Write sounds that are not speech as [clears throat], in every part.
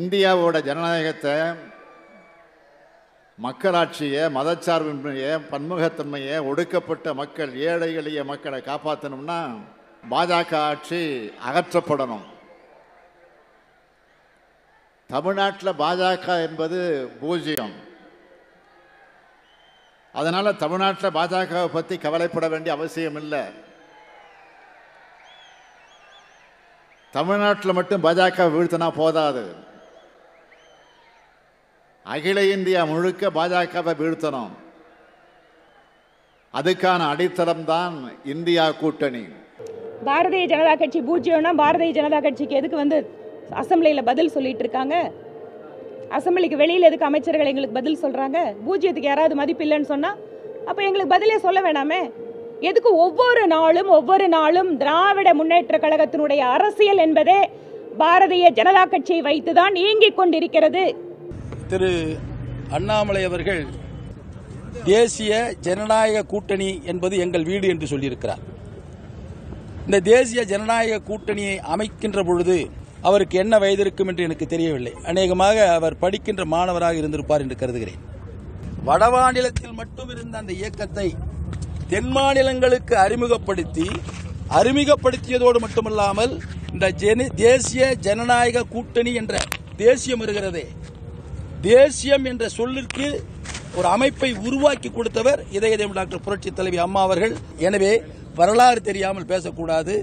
இந்தியாவோட ஜனநாயகத்தை மக்களாட்சியை மதச்சார்பின்மையை பன்முகத்தன்மையை ஒடுக்கப்பட்ட மக்கள் ஏழை எளிய மக்களை காப்பாற்றணும்னா பாஜக ஆட்சி அகற்றப்படணும் தமிழ்நாட்டில் பாஜக என்பது பூஜ்ஜியம் அதனால் தமிழ்நாட்டில் பாஜகவை பற்றி கவலைப்பட வேண்டிய அவசியம் இல்லை தமிழ்நாட்டில் மட்டும் பாஜக வீழ்த்தினா போதாது அகில இந்தியா முழுக்க பாஜகவை வீழ்த்தணும் அதுக்கான அடித்தளம் தான் இந்தியா கூட்டணி பாரதிய ஜனதா கட்சி பூஜ்யம்னா பாரதிய ஜனதா கட்சிக்கு எதுக்கு வந்து அசம்பிளியில் பதில் சொல்லிட்டு இருக்காங்க அசம்பிளிக்கு வெளியில் எதுக்கு அமைச்சர்கள் எங்களுக்கு பதில் சொல்கிறாங்க பூஜ்ஜியத்துக்கு யாராவது மதிப்பு இல்லைன்னு சொன்னால் அப்போ எங்களுக்கு பதிலே சொல்ல வேணாமே எதுக்கு ஒவ்வொரு நாளும் ஒவ்வொரு நாளும் திராவிட முன்னேற்ற கழகத்தினுடைய அரசியல் என்பதே பாரதிய ஜனதா கட்சியை வைத்து தான் இயங்கிக் கொண்டிருக்கிறது திரு அண்ணாமலை அவர்கள் தேசிய ஜனநாயக கூட்டணி என்பது எங்கள் வீடு என்று சொல்லியிருக்கிறார் இந்த தேசிய ஜனநாயக கூட்டணியை அமைக்கின்ற பொழுது அவருக்கு என்ன வயது இருக்கும் என்று எனக்கு தெரியவில்லை அநேகமாக அவர் படிக்கின்ற மாணவராக இருந்திருப்பார் என்று கருதுகிறேன் வடமாநிலத்தில் மட்டும் இருந்த அந்த இயக்கத்தை தென் மாநிலங்களுக்கு அறிமுகப்படுத்தி அறிமுகப்படுத்தியதோடு மட்டுமல்லாமல் இந்த தேசிய ஜனநாயக கூட்டணி என்ற தேசியம் வருகிறதே தேசியம் என்ற சொல்லிற்கு ஒரு அமைப்பை உருவாக்கி கொடுத்தவர் இதய டாக்டர் புரட்சி தலைவி அம்மா அவர்கள் எனவே வரலாறு தெரியாமல் பேசக்கூடாது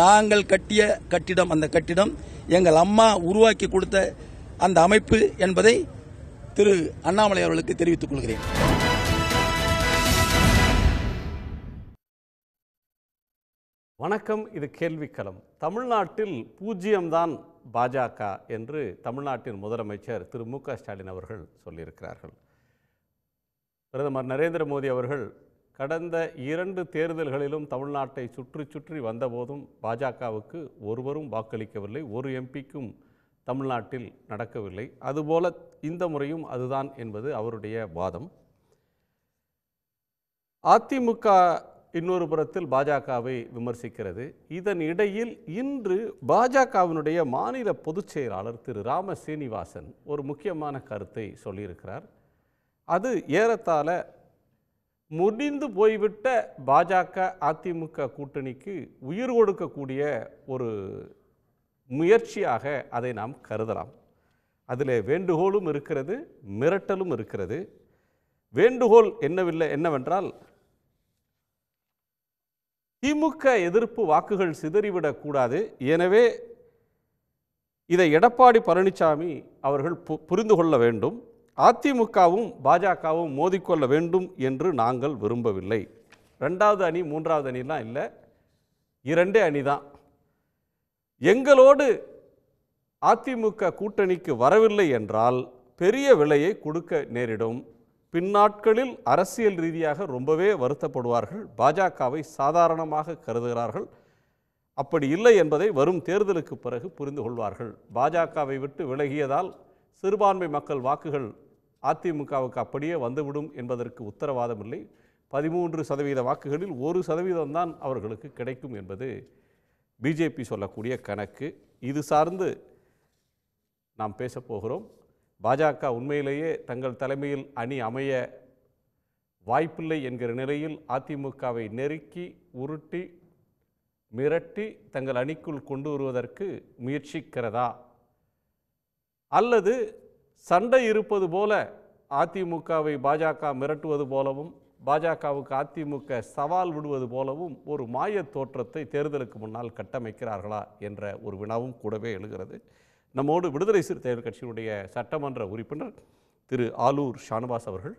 நாங்கள் கட்டிய கட்டிடம் அந்த கட்டிடம் எங்கள் அம்மா உருவாக்கி கொடுத்த அந்த அமைப்பு என்பதை திரு அண்ணாமலை அவர்களுக்கு தெரிவித்துக் கொள்கிறேன் வணக்கம் இது கேள்விக்களம் தமிழ்நாட்டில் பூஜ்ஜியம்தான் பாஜக என்று தமிழ்நாட்டின் முதலமைச்சர் திரு மு ஸ்டாலின் அவர்கள் சொல்லியிருக்கிறார்கள் பிரதமர் நரேந்திர மோடி அவர்கள் கடந்த இரண்டு தேர்தல்களிலும் தமிழ்நாட்டை சுற்றி சுற்றி வந்தபோதும் பாஜகவுக்கு ஒருவரும் வாக்களிக்கவில்லை ஒரு எம்பிக்கும் தமிழ்நாட்டில் நடக்கவில்லை அதுபோல இந்த முறையும் அதுதான் என்பது அவருடைய வாதம் அதிமுக இன்னொரு புறத்தில் பாஜகவை விமர்சிக்கிறது இதன் இடையில் இன்று பாஜகவினுடைய மாநில பொதுச் செயலாளர் திரு ராம சீனிவாசன் ஒரு முக்கியமான கருத்தை சொல்லியிருக்கிறார் அது ஏறத்தாழ முடிந்து போய்விட்ட பாஜக அதிமுக கூட்டணிக்கு உயிர் கொடுக்கக்கூடிய ஒரு முயற்சியாக அதை நாம் கருதலாம் அதில் வேண்டுகோளும் இருக்கிறது மிரட்டலும் இருக்கிறது வேண்டுகோள் என்னவில்லை என்னவென்றால் திமுக எதிர்ப்பு வாக்குகள் சிதறிவிடக்கூடாது எனவே இதை எடப்பாடி பழனிசாமி அவர்கள் புரிந்து கொள்ள வேண்டும் அதிமுகவும் பாஜகவும் மோதிக்கொள்ள வேண்டும் என்று நாங்கள் விரும்பவில்லை ரெண்டாவது அணி மூன்றாவது அணிலாம் இல்லை இரண்டே அணி தான் எங்களோடு அதிமுக கூட்டணிக்கு வரவில்லை என்றால் பெரிய விலையை கொடுக்க நேரிடும் பின்னாட்களில் அரசியல் ரீதியாக ரொம்பவே வருத்தப்படுவார்கள் பாஜகவை சாதாரணமாக கருதுகிறார்கள் அப்படி இல்லை என்பதை வரும் தேர்தலுக்கு பிறகு புரிந்து கொள்வார்கள் பாஜகவை விட்டு விலகியதால் சிறுபான்மை மக்கள் வாக்குகள் அதிமுகவுக்கு அப்படியே வந்துவிடும் என்பதற்கு உத்தரவாதம் இல்லை பதிமூன்று சதவீத வாக்குகளில் ஒரு சதவீதம்தான் அவர்களுக்கு கிடைக்கும் என்பது பிஜேபி சொல்லக்கூடிய கணக்கு இது சார்ந்து நாம் பேசப்போகிறோம் பாஜக உண்மையிலேயே தங்கள் தலைமையில் அணி அமைய வாய்ப்பில்லை என்கிற நிலையில் அதிமுகவை நெருக்கி உருட்டி மிரட்டி தங்கள் அணிக்குள் கொண்டு வருவதற்கு முயற்சிக்கிறதா அல்லது சண்டை இருப்பது போல அதிமுகவை பாஜக மிரட்டுவது போலவும் பாஜகவுக்கு அதிமுக சவால் விடுவது போலவும் ஒரு மாய தோற்றத்தை தேர்தலுக்கு முன்னால் கட்டமைக்கிறார்களா என்ற ஒரு வினாவும் கூடவே எழுகிறது நம்மோடு விடுதலை சிறுத்தைகள் கட்சியினுடைய சட்டமன்ற உறுப்பினர் திரு ஆலூர் ஷானவாஸ் அவர்கள்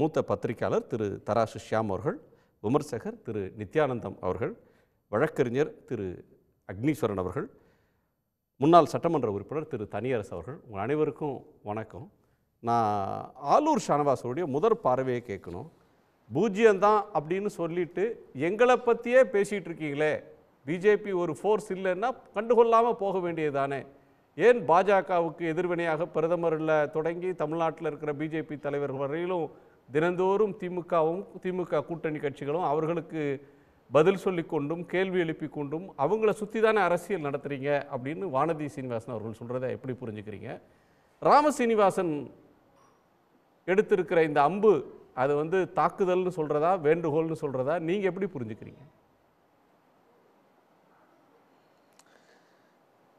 மூத்த பத்திரிகையாளர் திரு தராசு ஷியாம் அவர்கள் விமர்சகர் திரு நித்யானந்தம் அவர்கள் வழக்கறிஞர் திரு அக்னீஸ்வரன் அவர்கள் முன்னாள் சட்டமன்ற உறுப்பினர் திரு தனியரசு அவர்கள் உங்கள் அனைவருக்கும் வணக்கம் நான் ஆலூர் ஷானவாசருடைய முதற் பார்வையை கேட்கணும் பூஜ்ஜியந்தான் அப்படின்னு சொல்லிட்டு எங்களை பற்றியே பேசிகிட்டு இருக்கீங்களே பிஜேபி ஒரு ஃபோர்ஸ் இல்லைன்னா கண்டுகொள்ளாமல் போக வேண்டியது தானே ஏன் பாஜகவுக்கு எதிர்வினையாக பிரதமரில் தொடங்கி தமிழ்நாட்டில் இருக்கிற பிஜேபி தலைவர் வரையிலும் தினந்தோறும் திமுகவும் திமுக கூட்டணி கட்சிகளும் அவர்களுக்கு பதில் சொல்லி கொண்டும் கேள்வி எழுப்பி கொண்டும் அவங்கள சுற்றி தானே அரசியல் நடத்துகிறீங்க அப்படின்னு வானதி சீனிவாசன் அவர்கள் சொல்கிறத எப்படி புரிஞ்சுக்கிறீங்க ராம சீனிவாசன் எடுத்திருக்கிற இந்த அம்பு அது வந்து தாக்குதல்னு சொல்கிறதா வேண்டுகோள்னு சொல்கிறதா நீங்கள் எப்படி புரிஞ்சுக்கிறீங்க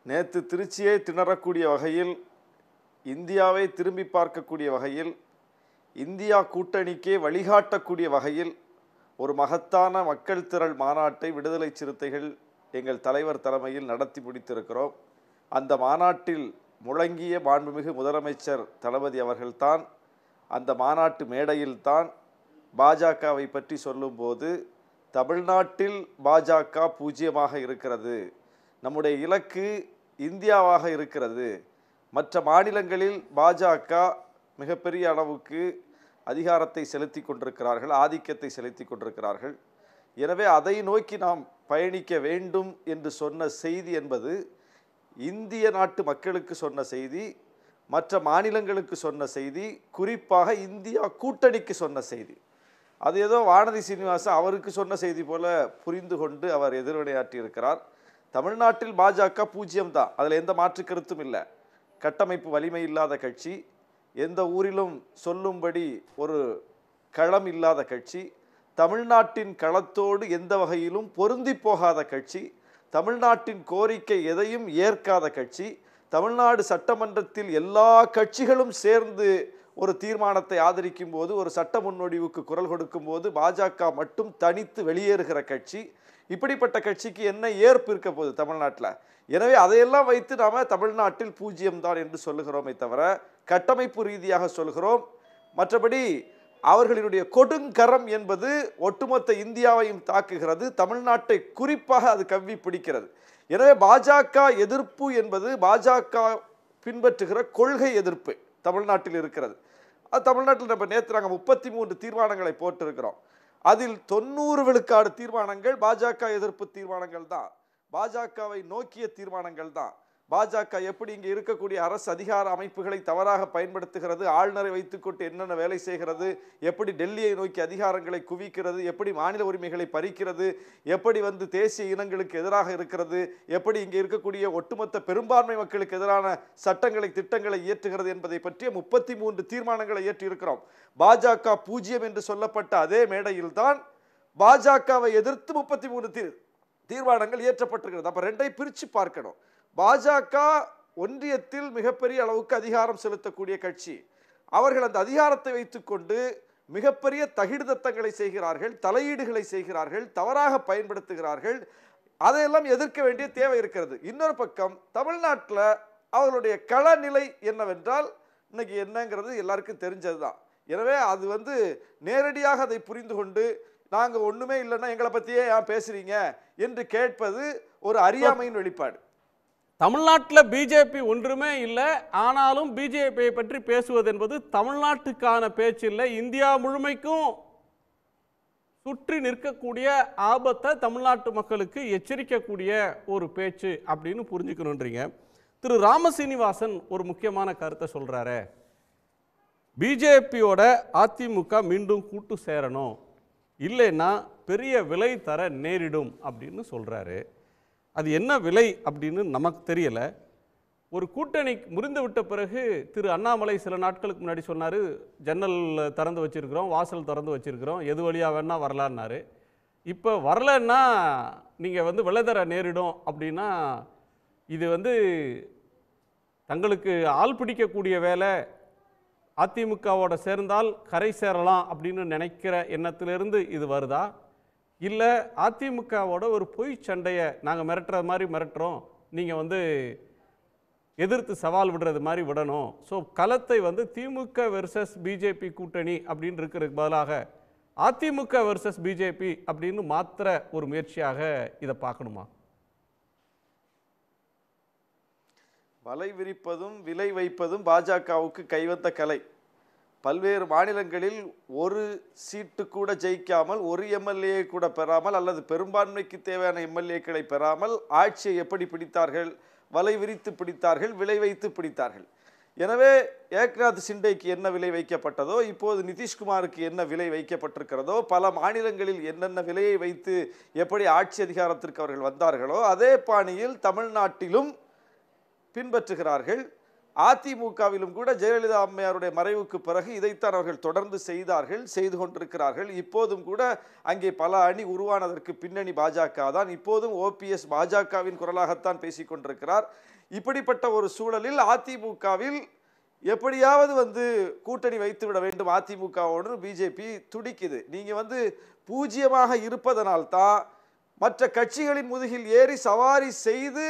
நேற்று திருச்சியை திணறக்கூடிய வகையில் இந்தியாவை திரும்பி பார்க்கக்கூடிய வகையில் இந்தியா கூட்டணிக்கே வழிகாட்டக்கூடிய வகையில் ஒரு மகத்தான மக்கள் திரள் மாநாட்டை விடுதலை சிறுத்தைகள் எங்கள் தலைவர் தலைமையில் நடத்தி முடித்திருக்கிறோம் அந்த மாநாட்டில் முழங்கிய மாண்புமிகு முதலமைச்சர் தளபதி அவர்கள்தான் அந்த மாநாட்டு மேடையில்தான் பாஜகவை பற்றி சொல்லும்போது தமிழ்நாட்டில் பாஜக பூஜ்ஜியமாக இருக்கிறது நம்முடைய இலக்கு இந்தியாவாக இருக்கிறது மற்ற மாநிலங்களில் பாஜக மிகப்பெரிய அளவுக்கு அதிகாரத்தை செலுத்தி கொண்டிருக்கிறார்கள் ஆதிக்கத்தை செலுத்தி கொண்டிருக்கிறார்கள் எனவே அதை நோக்கி நாம் பயணிக்க வேண்டும் என்று சொன்ன செய்தி என்பது இந்திய நாட்டு மக்களுக்கு சொன்ன செய்தி மற்ற மாநிலங்களுக்கு சொன்ன செய்தி குறிப்பாக இந்தியா கூட்டணிக்கு சொன்ன செய்தி அது ஏதோ வானதி சீனிவாசன் அவருக்கு சொன்ன செய்தி போல புரிந்து கொண்டு அவர் எதிர்வினையாற்றி இருக்கிறார் தமிழ்நாட்டில் பாஜக பூஜ்ஜியம் தான் அதில் எந்த மாற்று கருத்தும் இல்லை கட்டமைப்பு வலிமை இல்லாத கட்சி எந்த ஊரிலும் சொல்லும்படி ஒரு களம் இல்லாத கட்சி தமிழ்நாட்டின் களத்தோடு எந்த வகையிலும் பொருந்தி போகாத கட்சி தமிழ்நாட்டின் கோரிக்கை எதையும் ஏற்காத கட்சி தமிழ்நாடு சட்டமன்றத்தில் எல்லா கட்சிகளும் சேர்ந்து ஒரு தீர்மானத்தை ஆதரிக்கும் போது ஒரு சட்ட முன்னொடிவுக்கு குரல் கொடுக்கும் போது பாஜக மட்டும் தனித்து வெளியேறுகிற கட்சி இப்படிப்பட்ட கட்சிக்கு என்ன ஏற்பு இருக்க போகுது தமிழ்நாட்டில் எனவே அதையெல்லாம் வைத்து நாம் தமிழ்நாட்டில் பூஜ்ஜியம் தான் என்று சொல்லுகிறோமே தவிர கட்டமைப்பு ரீதியாக சொல்கிறோம் மற்றபடி அவர்களினுடைய கொடுங்கரம் என்பது ஒட்டுமொத்த இந்தியாவையும் தாக்குகிறது தமிழ்நாட்டை குறிப்பாக அது கவ்வி பிடிக்கிறது எனவே பாஜக எதிர்ப்பு என்பது பாஜக பின்பற்றுகிற கொள்கை எதிர்ப்பு தமிழ்நாட்டில் இருக்கிறது அது தமிழ்நாட்டில் நம்ம நேற்று நாங்கள் முப்பத்தி மூன்று தீர்மானங்களை போட்டிருக்கிறோம் அதில் தொண்ணூறு விழுக்காடு தீர்மானங்கள் பாஜக எதிர்ப்பு தீர்மானங்கள் தான் பாஜகவை நோக்கிய தீர்மானங்கள் தான் பாஜக எப்படி இங்கே இருக்கக்கூடிய அரசு அதிகார அமைப்புகளை தவறாக பயன்படுத்துகிறது ஆளுநரை வைத்துக்கொண்டு என்னென்ன வேலை செய்கிறது எப்படி டெல்லியை நோக்கி அதிகாரங்களை குவிக்கிறது எப்படி மாநில உரிமைகளை பறிக்கிறது எப்படி வந்து தேசிய இனங்களுக்கு எதிராக இருக்கிறது எப்படி இங்கே இருக்கக்கூடிய ஒட்டுமொத்த பெரும்பான்மை மக்களுக்கு எதிரான சட்டங்களை திட்டங்களை இயற்றுகிறது என்பதை பற்றிய முப்பத்தி மூன்று தீர்மானங்களை இயற்றியிருக்கிறோம் பாஜக பூஜ்ஜியம் என்று சொல்லப்பட்ட அதே மேடையில்தான் பாஜகவை எதிர்த்து முப்பத்தி மூணு தீர்மானங்கள் இயற்றப்பட்டிருக்கிறது அப்போ ரெண்டை பிரித்து பார்க்கணும் பாஜக ஒன்றியத்தில் மிகப்பெரிய அளவுக்கு அதிகாரம் செலுத்தக்கூடிய கட்சி அவர்கள் அந்த அதிகாரத்தை வைத்துக்கொண்டு மிகப்பெரிய தகிடுதத்தங்களை செய்கிறார்கள் தலையீடுகளை செய்கிறார்கள் தவறாக பயன்படுத்துகிறார்கள் அதையெல்லாம் எதிர்க்க வேண்டிய தேவை இருக்கிறது இன்னொரு பக்கம் தமிழ்நாட்டில் அவர்களுடைய களநிலை என்னவென்றால் இன்னைக்கு என்னங்கிறது எல்லாருக்கும் தெரிஞ்சது தான் எனவே அது வந்து நேரடியாக அதை புரிந்து கொண்டு நாங்கள் ஒன்றுமே இல்லைன்னா எங்களை பற்றியே ஏன் பேசுகிறீங்க என்று கேட்பது ஒரு அறியாமையின் வெளிப்பாடு தமிழ்நாட்டில் பிஜேபி ஒன்றுமே இல்லை ஆனாலும் பிஜேபியை பற்றி பேசுவது என்பது தமிழ்நாட்டுக்கான பேச்சு இல்லை இந்தியா முழுமைக்கும் சுற்றி நிற்கக்கூடிய ஆபத்தை தமிழ்நாட்டு மக்களுக்கு எச்சரிக்கக்கூடிய ஒரு பேச்சு அப்படின்னு புரிஞ்சுக்கணுன்றீங்க திரு ராமசீனிவாசன் ஒரு முக்கியமான கருத்தை சொல்கிறாரு பிஜேபியோட அதிமுக மீண்டும் கூட்டு சேரணும் இல்லைன்னா பெரிய விலை தர நேரிடும் அப்படின்னு சொல்கிறாரு அது என்ன விலை அப்படின்னு நமக்கு தெரியலை ஒரு கூட்டணி முறிந்து விட்ட பிறகு திரு அண்ணாமலை சில நாட்களுக்கு முன்னாடி சொன்னார் ஜன்னல் திறந்து வச்சுருக்கிறோம் வாசல் திறந்து வச்சுருக்கிறோம் எது வழியாக வேணால் வரலான்னாரு இப்போ வரலன்னா நீங்கள் வந்து விளைதர நேரிடும் அப்படின்னா இது வந்து தங்களுக்கு ஆள் பிடிக்கக்கூடிய வேலை அதிமுகவோட சேர்ந்தால் கரை சேரலாம் அப்படின்னு நினைக்கிற எண்ணத்திலிருந்து இது வருதா இல்லை அதிமுகவோட ஒரு பொய் சண்டையை நாங்கள் மிரட்டுறது மாதிரி மிரட்டுறோம் நீங்கள் வந்து எதிர்த்து சவால் விடுறது மாதிரி விடணும் ஸோ களத்தை வந்து திமுக வெர்சஸ் பிஜேபி கூட்டணி அப்படின்னு இருக்கிறதுக்கு பதிலாக அதிமுக வெர்சஸ் பிஜேபி அப்படின்னு மாத்திர ஒரு முயற்சியாக இதை பார்க்கணுமா வலை விரிப்பதும் விலை வைப்பதும் பாஜகவுக்கு கைவத்த கலை பல்வேறு மாநிலங்களில் ஒரு சீட்டு கூட ஜெயிக்காமல் ஒரு எம்எல்ஏ கூட பெறாமல் அல்லது பெரும்பான்மைக்கு தேவையான எம்எல்ஏக்களை பெறாமல் ஆட்சியை எப்படி பிடித்தார்கள் வலை விரித்து பிடித்தார்கள் விலை வைத்து பிடித்தார்கள் எனவே ஏக்நாத் சிண்டேக்கு என்ன விலை வைக்கப்பட்டதோ இப்போது நிதிஷ்குமாருக்கு என்ன விலை வைக்கப்பட்டிருக்கிறதோ பல மாநிலங்களில் என்னென்ன விலையை வைத்து எப்படி ஆட்சி அதிகாரத்திற்கு அவர்கள் வந்தார்களோ அதே பாணியில் தமிழ்நாட்டிலும் பின்பற்றுகிறார்கள் அதிமுகவிலும் கூட ஜெயலலிதா அம்மையாருடைய மறைவுக்கு பிறகு இதைத்தான் அவர்கள் தொடர்ந்து செய்தார்கள் செய்து கொண்டிருக்கிறார்கள் இப்போதும் கூட அங்கே பல அணி உருவானதற்கு பின்னணி பாஜக தான் இப்போதும் ஓபிஎஸ் பாஜகவின் குரலாகத்தான் பேசிக்கொண்டிருக்கிறார் இப்படிப்பட்ட ஒரு சூழலில் அதிமுகவில் எப்படியாவது வந்து கூட்டணி வைத்து விட வேண்டும் அதிமுகவோடு பிஜேபி துடிக்குது நீங்கள் வந்து பூஜ்ஜியமாக இருப்பதனால்தான் மற்ற கட்சிகளின் முதுகில் ஏறி சவாரி செய்து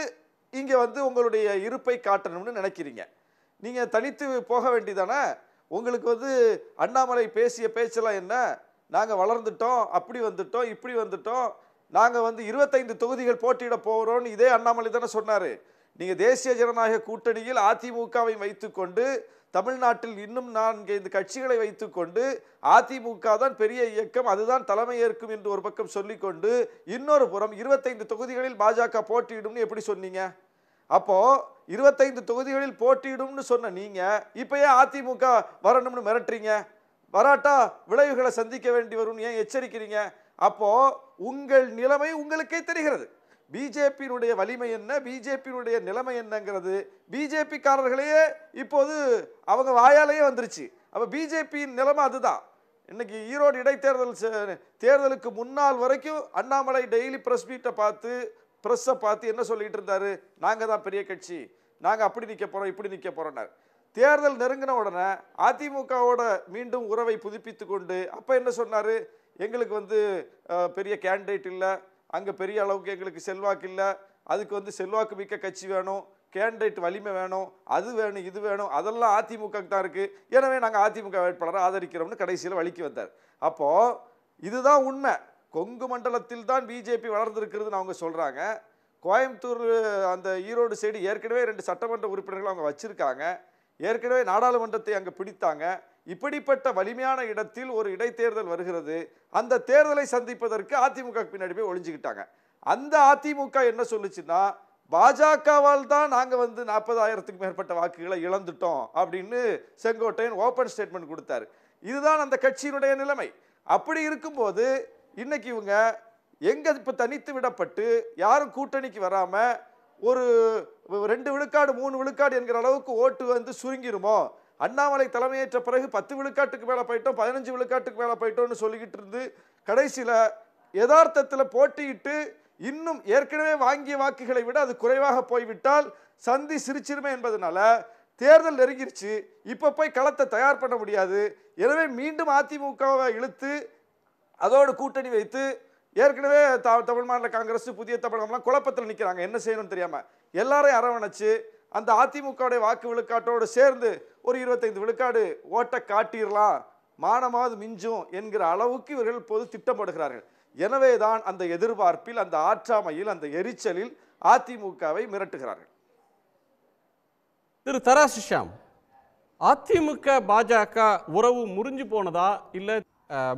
இங்கே வந்து உங்களுடைய இருப்பை காட்டணும்னு நினைக்கிறீங்க நீங்கள் தனித்து போக வேண்டியதானே உங்களுக்கு வந்து அண்ணாமலை பேசிய பேச்செல்லாம் என்ன நாங்கள் வளர்ந்துட்டோம் அப்படி வந்துட்டோம் இப்படி வந்துட்டோம் நாங்கள் வந்து இருபத்தைந்து தொகுதிகள் போட்டியிட போகிறோம்னு இதே அண்ணாமலை தானே சொன்னார் நீங்கள் தேசிய ஜனநாயக கூட்டணியில் அதிமுகவை வைத்துக்கொண்டு தமிழ்நாட்டில் இன்னும் ஐந்து கட்சிகளை வைத்துக்கொண்டு அதிமுக தான் பெரிய இயக்கம் அதுதான் தலைமை ஏற்கும் என்று ஒரு பக்கம் சொல்லிக்கொண்டு இன்னொரு புறம் இருபத்தைந்து தொகுதிகளில் பாஜக போட்டியிடும்னு எப்படி சொன்னீங்க அப்போது இருபத்தைந்து தொகுதிகளில் போட்டியிடும்னு சொன்ன நீங்கள் இப்போ ஏன் அதிமுக வரணும்னு மிரட்டுறீங்க வராட்டா விளைவுகளை சந்திக்க வேண்டி வரும் ஏன் எச்சரிக்கிறீங்க அப்போது உங்கள் நிலைமை உங்களுக்கே தெரிகிறது பிஜேபியினுடைய வலிமை என்ன பிஜேபியினுடைய நிலைமை என்னங்கிறது பிஜேபிக்காரர்களையே இப்போது அவங்க வாயாலேயே வந்துருச்சு அப்போ பிஜேபியின் நிலைமை அதுதான் இன்னைக்கு ஈரோடு இடைத்தேர்தல் தேர்தலுக்கு முன்னால் வரைக்கும் அண்ணாமலை டெய்லி பிரஸ் மீட்டை பார்த்து ப்ரெஸ்ஸை பார்த்து என்ன சொல்லிகிட்டு இருந்தார் நாங்கள் தான் பெரிய கட்சி நாங்கள் அப்படி நிற்க போகிறோம் இப்படி நிற்க போகிறோன்னார் தேர்தல் நெருங்கின உடனே அதிமுகவோட மீண்டும் உறவை புதுப்பித்து கொண்டு அப்போ என்ன சொன்னார் எங்களுக்கு வந்து பெரிய கேண்டிடேட் இல்லை அங்கே பெரிய அளவுக்கு எங்களுக்கு செல்வாக்கு இல்லை அதுக்கு வந்து செல்வாக்கு மிக்க கட்சி வேணும் கேண்டிடேட் வலிமை வேணும் அது வேணும் இது வேணும் அதெல்லாம் அதிமுக தான் இருக்குது எனவே நாங்கள் அதிமுக வேட்பாளரை ஆதரிக்கிறோம்னு கடைசியில் வலிக்கு வந்தார் அப்போது இதுதான் உண்மை கொங்கு மண்டலத்தில் தான் பிஜேபி வளர்ந்துருக்கிறதுன்னு அவங்க சொல்கிறாங்க கோயம்புத்தூர் அந்த ஈரோடு சைடு ஏற்கனவே ரெண்டு சட்டமன்ற உறுப்பினர்கள் அவங்க வச்சுருக்காங்க ஏற்கனவே நாடாளுமன்றத்தை அங்கே பிடித்தாங்க இப்படிப்பட்ட வலிமையான இடத்தில் ஒரு இடைத்தேர்தல் வருகிறது அந்த தேர்தலை சந்திப்பதற்கு அதிமுக பின்னாடி போய் ஒழிஞ்சுக்கிட்டாங்க அந்த அதிமுக என்ன சொல்லுச்சுன்னா பாஜகவால் தான் நாங்கள் வந்து நாற்பதாயிரத்துக்கு மேற்பட்ட வாக்குகளை இழந்துட்டோம் அப்படின்னு செங்கோட்டையன் ஓப்பன் ஸ்டேட்மெண்ட் கொடுத்தாரு இதுதான் அந்த கட்சியினுடைய நிலைமை அப்படி இருக்கும்போது இன்னைக்கு இவங்க எங்கே இப்போ தனித்து விடப்பட்டு யாரும் கூட்டணிக்கு வராமல் ஒரு ரெண்டு விழுக்காடு மூணு விழுக்காடு என்கிற அளவுக்கு ஓட்டு வந்து சுருங்கிருமோ அண்ணாமலை தலைமையேற்ற பிறகு பத்து விழுக்காட்டுக்கு மேலே போயிட்டோம் பதினஞ்சு விழுக்காட்டுக்கு மேலே போயிட்டோம்னு சொல்லிக்கிட்டு இருந்து கடைசியில் யதார்த்தத்தில் போட்டியிட்டு இன்னும் ஏற்கனவே வாங்கிய வாக்குகளை விட அது குறைவாக போய்விட்டால் சந்தி சிரிச்சிருமே என்பதனால தேர்தல் நெருங்கிருச்சு இப்போ போய் களத்தை தயார் பண்ண முடியாது எனவே மீண்டும் அதிமுகவை இழுத்து அதோடு கூட்டணி வைத்து ஏற்கனவே த தமிழ் மாநில காங்கிரஸ் புதிய தமிழகம்லாம் குழப்பத்தில் நிற்கிறாங்க என்ன செய்யணும்னு தெரியாமல் எல்லாரையும் அரவணைச்சு அந்த அதிமுகவுடைய வாக்கு விழுக்காட்டோடு சேர்ந்து ஒரு இருபத்தைந்து விழுக்காடு ஓட்டை காட்டிடலாம் மானமாவது மிஞ்சும் என்கிற அளவுக்கு இவர்கள் பொது திட்டப்படுகிறார்கள் எனவே தான் அந்த எதிர்பார்ப்பில் அந்த ஆற்றாமையில் அந்த எரிச்சலில் அதிமுகவை மிரட்டுகிறார்கள் திரு தராசிஷாம் அதிமுக பாஜக உறவு முறிஞ்சு போனதா இல்லை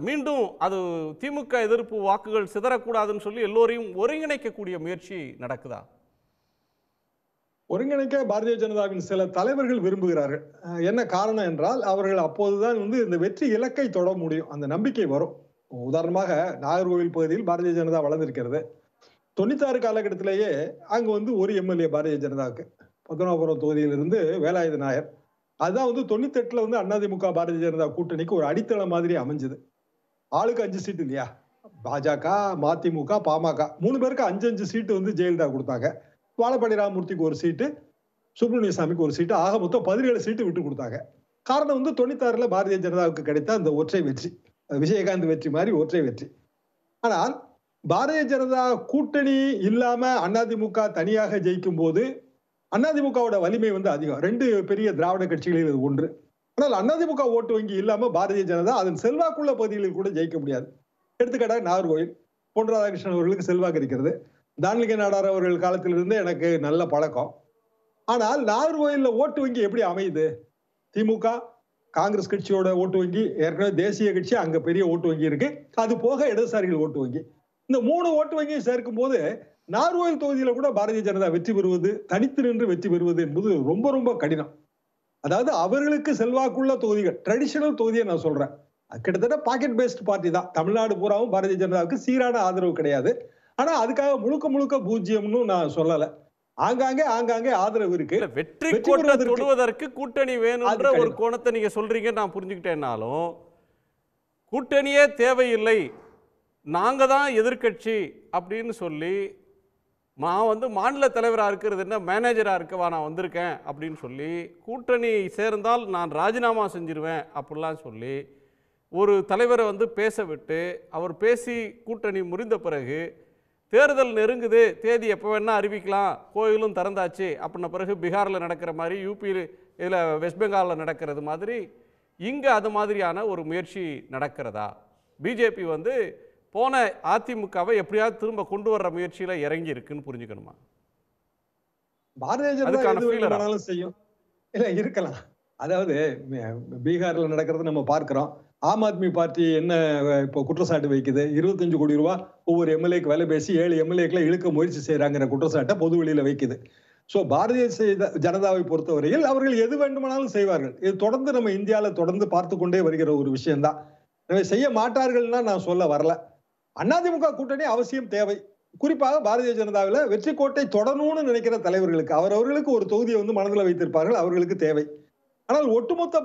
மீண்டும் அது திமுக எதிர்ப்பு வாக்குகள் சிதறக்கூடாதுன்னு சொல்லி எல்லோரையும் ஒருங்கிணைக்கக்கூடிய முயற்சி நடக்குதா ஒருங்கிணைக்க பாரதிய ஜனதாவின் சில தலைவர்கள் விரும்புகிறார்கள் என்ன காரணம் என்றால் அவர்கள் அப்போதுதான் வந்து இந்த வெற்றி இலக்கை தொட முடியும் அந்த நம்பிக்கை வரும் உதாரணமாக நாகர்கோவில் பகுதியில் பாரதிய ஜனதா வளர்ந்திருக்கிறது தொண்ணூத்தாறு காலகட்டத்திலேயே அங்கு வந்து ஒரு எம்எல்ஏ பாரதிய ஜனதாவுக்கு பத்மநாபுரம் தொகுதியிலிருந்து வேலாயுத நாயர் அதுதான் வந்து தொண்ணூத்தெட்டுல வந்து அதிமுக பாரதிய ஜனதா கூட்டணிக்கு ஒரு அடித்தளம் மாதிரி அமைஞ்சது ஆளுக்கு அஞ்சு சீட்டு இல்லையா பாஜக மதிமுக பாமக மூணு பேருக்கு அஞ்சு அஞ்சு சீட்டு வந்து ஜெயலலிதா கொடுத்தாங்க வாழப்பாடி ராமமூர்த்திக்கு ஒரு சீட்டு சுப்பிரமணிய சாமிக்கு ஒரு சீட்டு ஆக மொத்தம் பதினேழு சீட்டு விட்டு கொடுத்தாங்க காரணம் வந்து தொண்ணூத்தாறுல பாரதிய ஜனதாவுக்கு கிடைத்த அந்த ஒற்றை வெற்றி விஜயகாந்த் வெற்றி மாதிரி ஒற்றை வெற்றி ஆனால் பாரதிய ஜனதா கூட்டணி இல்லாம அதிமுக தனியாக ஜெயிக்கும் போது அதிமுகவோட வலிமை வந்து அதிகம் ரெண்டு பெரிய திராவிட கட்சிகளில் இது ஒன்று ஆனால் அதிமுக ஓட்டு வங்கி இல்லாம பாரதிய ஜனதா அதன் செல்வாக்குள்ள பகுதிகளில் கூட ஜெயிக்க முடியாது எடுத்துக்காட்டாக நாகர்கோயில் பொன் ராதாகிருஷ்ணன் அவர்களுக்கு செல்வாக்கு இருக்கிறது தான்லிங்க நாடார் அவர்கள் காலத்திலிருந்து எனக்கு நல்ல பழக்கம் ஆனால் நாகர்கோயிலில் ஓட்டு வங்கி எப்படி அமையுது திமுக காங்கிரஸ் கட்சியோட ஓட்டு வங்கி ஏற்கனவே தேசிய கட்சி அங்க பெரிய ஓட்டு வங்கி இருக்கு அது போக இடதுசாரிகள் ஓட்டு வங்கி இந்த மூணு ஓட்டு வங்கியும் சேர்க்கும் போது நார்கோயில் தொகுதியில கூட பாரதிய ஜனதா வெற்றி பெறுவது தனித்து நின்று வெற்றி பெறுவது என்பது ரொம்ப ரொம்ப கடினம் அதாவது அவர்களுக்கு செல்வாக்குள்ள தொகுதிகள் ட்ரெடிஷனல் தொகுதியை நான் சொல்றேன் கிட்டத்தட்ட பாக்கெட் பேஸ்ட் பார்ட்டி தான் தமிழ்நாடு பூராவும் பாரதிய ஜனதாவுக்கு சீரான ஆதரவு கிடையாது ஆனா அதுக்காக முழுக்க முழுக்க பூஜ்ஜியம்னு நான் சொல்லலை ஆங்காங்கே ஆங்காங்கே ஆதரவு இருக்கு வெற்றி கோட்டை தொடுவதற்கு கூட்டணி வேணும்ன்ற ஒரு கோணத்தை நீங்க சொல்றீங்க நான் புரிஞ்சுக்கிட்டேன்னாலும் கூட்டணியே தேவையில்லை நாங்க தான் எதிர்கட்சி அப்படின்னு சொல்லி நான் வந்து மாநில தலைவராக இருக்கிறது என்ன மேனேஜராக இருக்கவா நான் வந்திருக்கேன் அப்படின்னு சொல்லி கூட்டணி சேர்ந்தால் நான் ராஜினாமா செஞ்சிருவேன் அப்படிலாம் சொல்லி ஒரு தலைவரை வந்து பேச விட்டு அவர் பேசி கூட்டணி முறிந்த பிறகு தேர்தல் நெருங்குது தேதி எப்போ வேணால் அறிவிக்கலாம் கோயிலும் திறந்தாச்சு அப்படின்ன பிறகு பீகாரில் நடக்கிற மாதிரி யூபியில் இதில் வெஸ்ட் பெங்காலில் நடக்கிறது மாதிரி இங்கே அது மாதிரியான ஒரு முயற்சி நடக்கிறதா பிஜேபி வந்து போன அதிமுகவை எப்படியாவது திரும்ப கொண்டு வர்ற முயற்சியில இறங்கி இருக்குன்னு புரிஞ்சுக்கணுமா பாரதிய ஜனதா செய்யும் இல்ல இருக்கலாம் அதாவது பீகார்ல நடக்கிறது நம்ம பார்க்கிறோம் ஆம் ஆத்மி பார்ட்டி என்ன இப்போ குற்றச்சாட்டு வைக்குது இருபத்தஞ்சு கோடி ரூபா ஒவ்வொரு எம்எல்ஏக்கு வேலை பேசி ஏழு எம்எல்ஏக்களை இழுக்க முயற்சி செய்யறாங்கிற குற்றச்சாட்டை பொது வெளியில வைக்குது ஸோ பாரதிய ஜனதாவை பொறுத்தவரையில் அவர்கள் எது வேண்டுமானாலும் செய்வார்கள் இது தொடர்ந்து நம்ம இந்தியாவில் தொடர்ந்து பார்த்து கொண்டே வருகிற ஒரு விஷயம்தான் எனவே செய்ய மாட்டார்கள்னா நான் சொல்ல வரல அதிமுக கூட்டணி அவசியம் தேவை குறிப்பாக பாரதிய ஜனதாவில் வெற்றி கோட்டை தொடரணும்னு நினைக்கிற தலைவர்களுக்கு அவரவர்களுக்கு ஒரு தொகுதியை வந்து மனதில் வைத்திருப்பார்கள் அவர்களுக்கு தேவை ஆனால் ஒட்டுமொத்த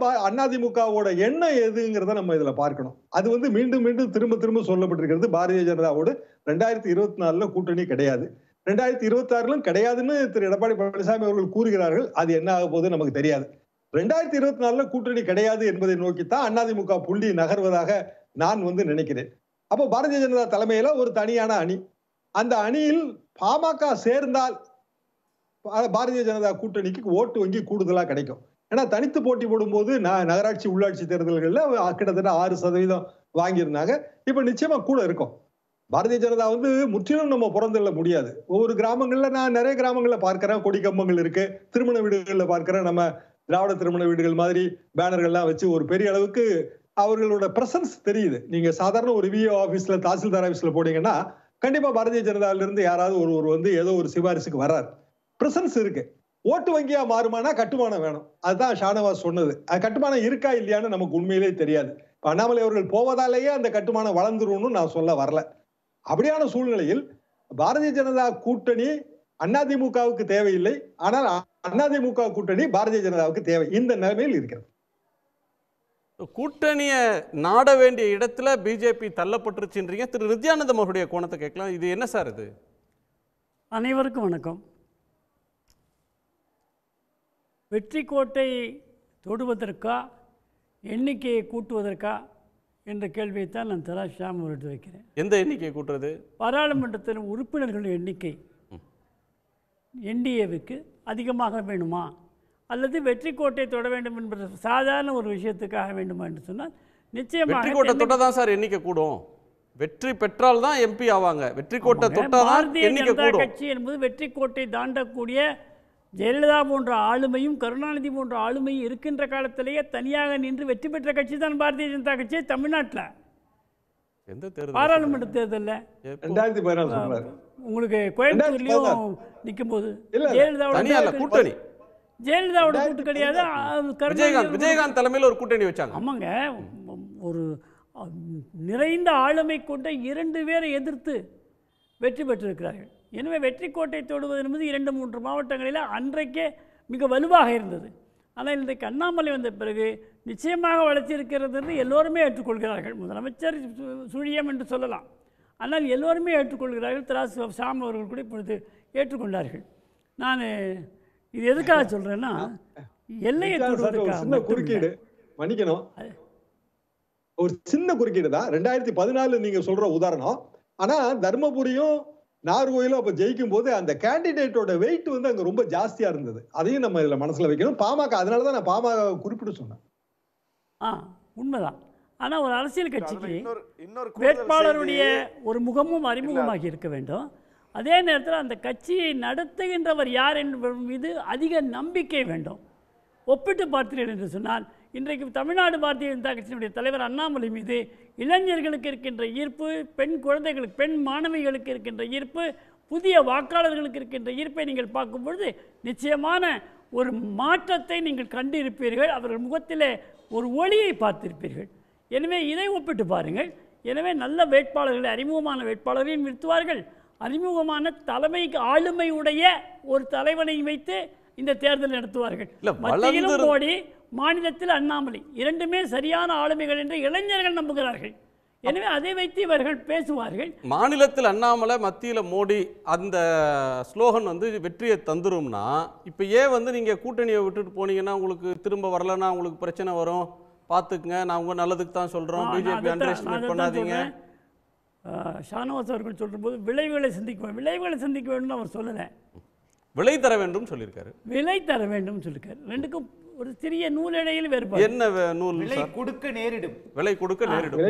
அதிமுகவோட எண்ணம் எதுங்கிறத நம்ம இதில் பார்க்கணும் அது வந்து மீண்டும் மீண்டும் திரும்ப திரும்ப சொல்லப்பட்டிருக்கிறது பாரதிய ஜனதாவோடு ரெண்டாயிரத்தி இருபத்தி நாலுல கூட்டணி கிடையாது ரெண்டாயிரத்தி இருபத்தி ஆறுலும் கிடையாதுன்னு திரு எடப்பாடி பழனிசாமி அவர்கள் கூறுகிறார்கள் அது என்ன ஆக போகுது நமக்கு தெரியாது ரெண்டாயிரத்தி இருபத்தி நாலுல கூட்டணி கிடையாது என்பதை நோக்கித்தான் அதிமுக புள்ளி நகர்வதாக நான் வந்து நினைக்கிறேன் அப்போ பாரதிய ஜனதா தலைமையில ஒரு தனியான அணி அந்த அணியில் பாமக சேர்ந்தால் பாரதிய ஜனதா கூட்டணிக்கு ஓட்டு வங்கி கூடுதலாக கிடைக்கும் ஏன்னா தனித்து போட்டி போடும்போது நகராட்சி உள்ளாட்சி தேர்தல்களில் கிட்டத்தட்ட ஆறு சதவீதம் வாங்கியிருந்தாங்க இப்போ நிச்சயமா கூட இருக்கும் பாரதிய ஜனதா வந்து முற்றிலும் நம்ம புறந்தள்ள முடியாது ஒவ்வொரு கிராமங்களில் நான் நிறைய கிராமங்களில் பார்க்குறேன் கொடி கம்பங்கள் இருக்கு திருமண வீடுகளில் பார்க்குறேன் நம்ம திராவிட திருமண வீடுகள் மாதிரி பேனர்கள்லாம் வச்சு ஒரு பெரிய அளவுக்கு அவர்களோட பிரசன்ஸ் தெரியுது நீங்க சாதாரண ஒரு விஓ ஆஃபீஸ்ல தாசில்தார் ஆஃபீஸ்ல போனீங்கன்னா கண்டிப்பா பாரதிய ஜனதால இருந்து யாராவது ஒருவர் வந்து ஏதோ ஒரு சிபாரிசுக்கு வராது பிரசன்ஸ் இருக்கு ஓட்டு வங்கியா மாறுமானா கட்டுமானம் வேணும் அதுதான் ஷானவாஸ் சொன்னது அது கட்டுமானம் இருக்கா இல்லையான்னு நமக்கு உண்மையிலே தெரியாது அண்ணாமலை அவர்கள் போவதாலேயே அந்த கட்டுமானம் வளர்ந்துரும்னு நான் சொல்ல வரல அப்படியான சூழ்நிலையில் பாரதிய ஜனதா கூட்டணி அதிமுகவுக்கு தேவையில்லை ஆனால் அதிமுக கூட்டணி பாரதிய ஜனதாவுக்கு தேவை இந்த நிலைமையில் இருக்கிறது கூட்டணியை நாட வேண்டிய இடத்துல பிஜேபி தள்ளப்பட்டுருச்சுன்றீங்க திரு நித்யானந்தம் அவருடைய கோணத்தை கேட்கலாம் இது என்ன சார் இது அனைவருக்கும் வணக்கம் வெற்றி கோட்டை தொடுவதற்கா எண்ணிக்கையை கூட்டுவதற்கா என்ற கேள்வியைத்தான் நான் தலா ஷாம் எடுத்து வைக்கிறேன் எந்த எண்ணிக்கையை கூட்டுறது பாராளுமன்றத்தின் உறுப்பினர்களின் எண்ணிக்கை என்டிஏவுக்கு அதிகமாக வேணுமா அல்லது வெற்றி கோட்டை தொட வேண்டும் என்பது சாதாரண ஒரு விஷயத்துக்காக வேண்டுமா என்று சொன்னால் நிச்சயமாக வெற்றி கோட்டை தொட்ட தான் சார் எண்ணிக்கை கூடும் வெற்றி பெற்றால் தான் எம்பி ஆவாங்க வெற்றி கோட்டை தொட்டால் பாரதிய ஜனதா கட்சி என்பது வெற்றி கோட்டை தாண்டக்கூடிய ஜெயலலிதா போன்ற ஆளுமையும் கருணாநிதி போன்ற ஆளுமையும் இருக்கின்ற காலத்திலேயே தனியாக நின்று வெற்றி பெற்ற கட்சி தான் பாரதிய ஜனதா கட்சி தமிழ்நாட்டில் எந்த தேர்தல் பாராளுமன்ற தேர்தலில் உங்களுக்கு கோயம்புத்தூர்லேயும் நிற்கும் போது ஜெயலலிதாவோட கூட்டணி ஜெயலலிதாவோட கூட்டு கிடையாது விஜயகாந்த் விஜயகாந்த் தலைமையில் ஒரு கூட்டணி வச்சாங்க ஆமாங்க ஒரு நிறைந்த ஆளுமை கொண்ட இரண்டு பேரை எதிர்த்து வெற்றி பெற்றிருக்கிறார்கள் எனவே வெற்றி கோட்டை தொடுவது என்பது இரண்டு மூன்று மாவட்டங்களில் அன்றைக்கே மிக வலுவாக இருந்தது ஆனால் இன்றைக்கு அண்ணாமலை வந்த பிறகு நிச்சயமாக வளர்ச்சி இருக்கிறது என்று எல்லோருமே ஏற்றுக்கொள்கிறார்கள் முதலமைச்சர் சுழியம் என்று சொல்லலாம் ஆனால் எல்லோருமே ஏற்றுக்கொள்கிறார்கள் திராசு சாமி அவர்கள் கூட இப்பொழுது ஏற்றுக்கொண்டார்கள் நான் இது எதுக்காக சொல்கிறேன்னா எல்லையை சின்ன குறுக்கீடு மன்னிக்கணும் ஒரு சின்ன குறுக்கீடு தான் ரெண்டாயிரத்தி பதினாலு நீங்க சொல்ற உதாரணம் ஆனா தர்மபுரியும் நார்கோயிலும் அப்ப ஜெயிக்கும் போது அந்த கேண்டிடேட்டோட வெயிட் வந்து அங்க ரொம்ப ஜாஸ்தியா இருந்தது அதையும் நம்ம இதுல மனசுல வைக்கணும் பாமக அதனாலதான் நான் பாமக குறிப்பிட்டு சொன்னேன் ஆ உண்மைதான் ஆனா ஒரு அரசியல் கட்சிக்கு வேட்பாளருடைய ஒரு முகமும் அறிமுகமாகி இருக்க வேண்டும் அதே நேரத்தில் அந்த கட்சியை நடத்துகின்றவர் யார் என்பவர் மீது அதிக நம்பிக்கை வேண்டும் ஒப்பிட்டு பார்த்தீர்கள் என்று சொன்னால் இன்றைக்கு தமிழ்நாடு பாரதிய ஜனதா கட்சியினுடைய தலைவர் அண்ணாமலை மீது இளைஞர்களுக்கு இருக்கின்ற ஈர்ப்பு பெண் குழந்தைகளுக்கு பெண் மாணவிகளுக்கு இருக்கின்ற ஈர்ப்பு புதிய வாக்காளர்களுக்கு இருக்கின்ற ஈர்ப்பை நீங்கள் பார்க்கும் பொழுது நிச்சயமான ஒரு மாற்றத்தை நீங்கள் கண்டிருப்பீர்கள் அவர்கள் முகத்தில் ஒரு ஒளியை பார்த்திருப்பீர்கள் எனவே இதை ஒப்பிட்டு பாருங்கள் எனவே நல்ல வேட்பாளர்களை அறிமுகமான வேட்பாளர்களையும் நிறுத்துவார்கள் அறிமுகமான தலைமைக்கு ஆளுமை உடைய ஒரு தலைவனை வைத்து இந்த தேர்தல் நடத்துவார்கள் மத்தியிலும் மோடி மாநிலத்தில் அண்ணாமலை இரண்டுமே சரியான ஆளுமைகள் என்று இளைஞர்கள் நம்புகிறார்கள் எனவே அதை வைத்து இவர்கள் பேசுவார்கள் மாநிலத்தில் அண்ணாமலை மத்தியில் மோடி அந்த ஸ்லோகன் வந்து வெற்றியை தந்துரும்னா இப்போ ஏன் வந்து நீங்கள் கூட்டணியை விட்டுட்டு போனீங்கன்னா உங்களுக்கு திரும்ப வரலன்னா உங்களுக்கு பிரச்சனை வரும் பார்த்துக்குங்க நான் உங்கள் நல்லதுக்கு தான் சொல்கிறோம் பிஜேபி அண்டர் பண்ணாதீங்க ஷானவாஸ் அவர்கள் சொல்லும்போது விளைவுகளை சிந்திக்க விளைவுகளை சந்திக்க வேண்டும் அவர் சொல்லலை விலை தர வேண்டும் சொல்லியிருக்காரு விலை தர வேண்டும் சொல்லியிருக்காரு ரெண்டுக்கும் ஒரு சிறிய நூலிடையில் வேறுபாடு என்ன நூல் விலை கொடுக்க நேரிடும் விலை கொடுக்க நேரிடும்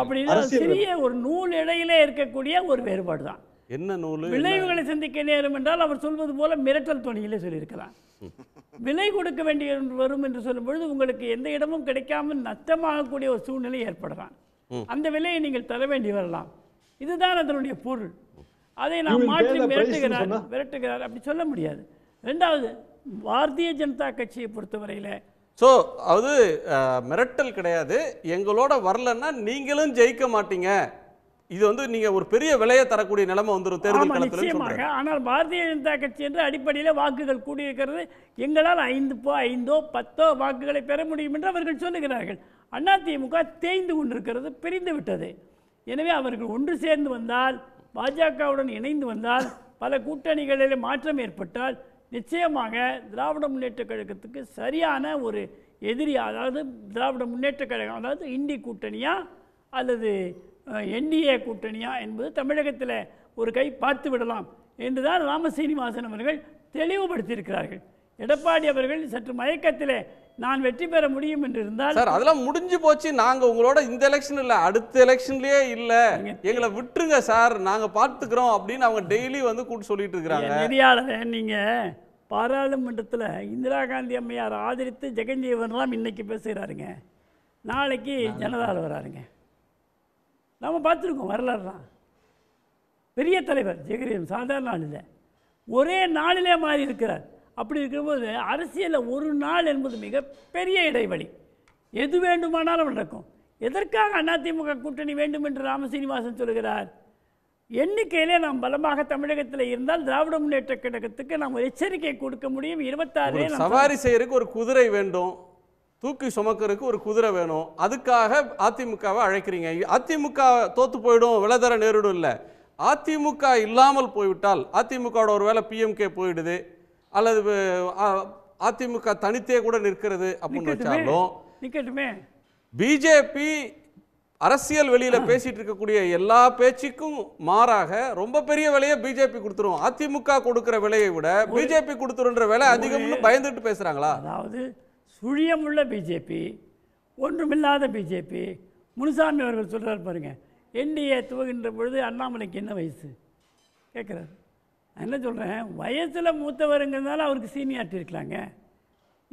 அப்படின்னா சிறிய ஒரு நூல் இடையிலே இருக்கக்கூடிய ஒரு வேறுபாடு தான் என்ன நூல் விளைவுகளை சந்திக்க நேரும் என்றால் அவர் சொல்வது போல மிரட்டல் துணியிலே சொல்லியிருக்கலாம் விலை கொடுக்க வேண்டிய வரும் என்று சொல்லும் பொழுது உங்களுக்கு எந்த இடமும் கிடைக்காமல் நஷ்டமாகக்கூடிய ஒரு சூழ்நிலை ஏற்படுறான் அந்த விலையை நீங்கள் தர வேண்டி வரலாம் இதுதான் அதனுடைய பொருள் அதை நாம் மாற்றி விரட்டுகிறார் விரட்டுகிறார் அப்படி சொல்ல முடியாது ரெண்டாவது பாரதிய ஜனதா கட்சியை பொறுத்தவரையில் ஸோ அது மிரட்டல் கிடையாது எங்களோட வரலன்னா நீங்களும் ஜெயிக்க மாட்டீங்க இது வந்து நீங்க ஒரு பெரிய விலையை தரக்கூடிய நிலைமை வந்துடும் தேர்தல் நிச்சயமாக ஆனால் பாரதிய ஜனதா கட்சி என்று அடிப்படையில் வாக்குகள் கூடியிருக்கிறது எங்களால் ஐந்து போ ஐந்தோ பத்தோ வாக்குகளை பெற முடியும் என்று அவர்கள் சொல்லுகிறார்கள் அதிமுக தேய்ந்து கொண்டிருக்கிறது பிரிந்து விட்டது எனவே அவர்கள் ஒன்று சேர்ந்து வந்தால் பாஜகவுடன் இணைந்து வந்தால் பல கூட்டணிகளில் மாற்றம் ஏற்பட்டால் நிச்சயமாக திராவிட முன்னேற்ற கழகத்துக்கு சரியான ஒரு எதிரி அதாவது திராவிட முன்னேற்ற கழகம் அதாவது இந்தி கூட்டணியா அல்லது என்டிஏ கூட்டணியா என்பது தமிழகத்தில் ஒரு கை பார்த்து விடலாம் என்றுதான் ராமசீனிவாசன் அவர்கள் தெளிவுபடுத்தியிருக்கிறார்கள் எடப்பாடி அவர்கள் சற்று மயக்கத்திலே நான் வெற்றி பெற முடியும் என்று இருந்தால் சார் அதெல்லாம் முடிஞ்சு போச்சு நாங்க உங்களோட இந்த எலெக்ஷன் இல்ல அடுத்த எலெக்ஷன்லயே இல்ல எங்களை விட்டுருங்க சார் நாங்க பாத்துக்கிறோம் அப்படின்னு அவங்க டெய்லி வந்து கூட்டு சொல்லிட்டு இருக்கிறாங்க நெறியாளர் நீங்க பாராளுமன்றத்தில் இந்திரா காந்தி அம்மையார் ஆதரித்து ஜெகஞ்சீவன்லாம் இன்னைக்கு பேசுகிறாருங்க நாளைக்கு ஜனதாவில் வராருங்க நம்ம பார்த்துருக்கோம் வரலாறு தான் பெரிய தலைவர் ஜெகதீவன் சாதாரண நாள் இல்லை ஒரே நாளிலே மாறி இருக்கிறார் அப்படி இருக்கும்போது அரசியலில் ஒரு நாள் என்பது மிகப்பெரிய இடைவெளி எது வேண்டுமானாலும் நடக்கும் எதற்காக அதிமுக கூட்டணி வேண்டும் என்று ராமசீனிவாசன் சொல்கிறார் எண்ணிக்கையிலே நாம் பலமாக தமிழகத்தில் இருந்தால் திராவிட முன்னேற்ற கழகத்துக்கு நாம் எச்சரிக்கை கொடுக்க முடியும் இருபத்தாறு சவாரி செய்யறதுக்கு ஒரு குதிரை வேண்டும் தூக்கி சுமக்கிறதுக்கு ஒரு குதிரை வேணும் அதுக்காக அதிமுகவை அழைக்கிறீங்க அதிமுக தோத்து போயிடும் விலதர நேரிடும் இல்லை அதிமுக இல்லாமல் போய்விட்டால் அதிமுகவோட ஒரு வேலை பிஎம்கே போயிடுது அல்லது அதிமுக தனித்தே கூட நிற்கிறது அப்படின்னு வச்சாலும் நிக்கட்டுமே பிஜேபி அரசியல் வெளியில பேசிட்டு இருக்கக்கூடிய எல்லா பேச்சுக்கும் மாறாக ரொம்ப பெரிய விலையை பிஜேபி கொடுத்துரும் அதிமுக கொடுக்கிற விலையை விட பிஜேபி கொடுத்துருன்ற விலை அதிகம்னு பயந்துட்டு பேசுறாங்களா அதாவது சுழியமுள்ள பிஜேபி ஒன்றுமில்லாத பிஜேபி முனுசாமி அவர்கள் சொல்கிறார் பாருங்க என்டிஏ துவகின்ற பொழுது அண்ணாமலைக்கு என்ன வயசு கேட்குறாரு என்ன சொல்கிறேன் வயசில் மூத்தவருங்கிறதுனால அவருக்கு சீனியாரிட்டி இருக்கலாங்க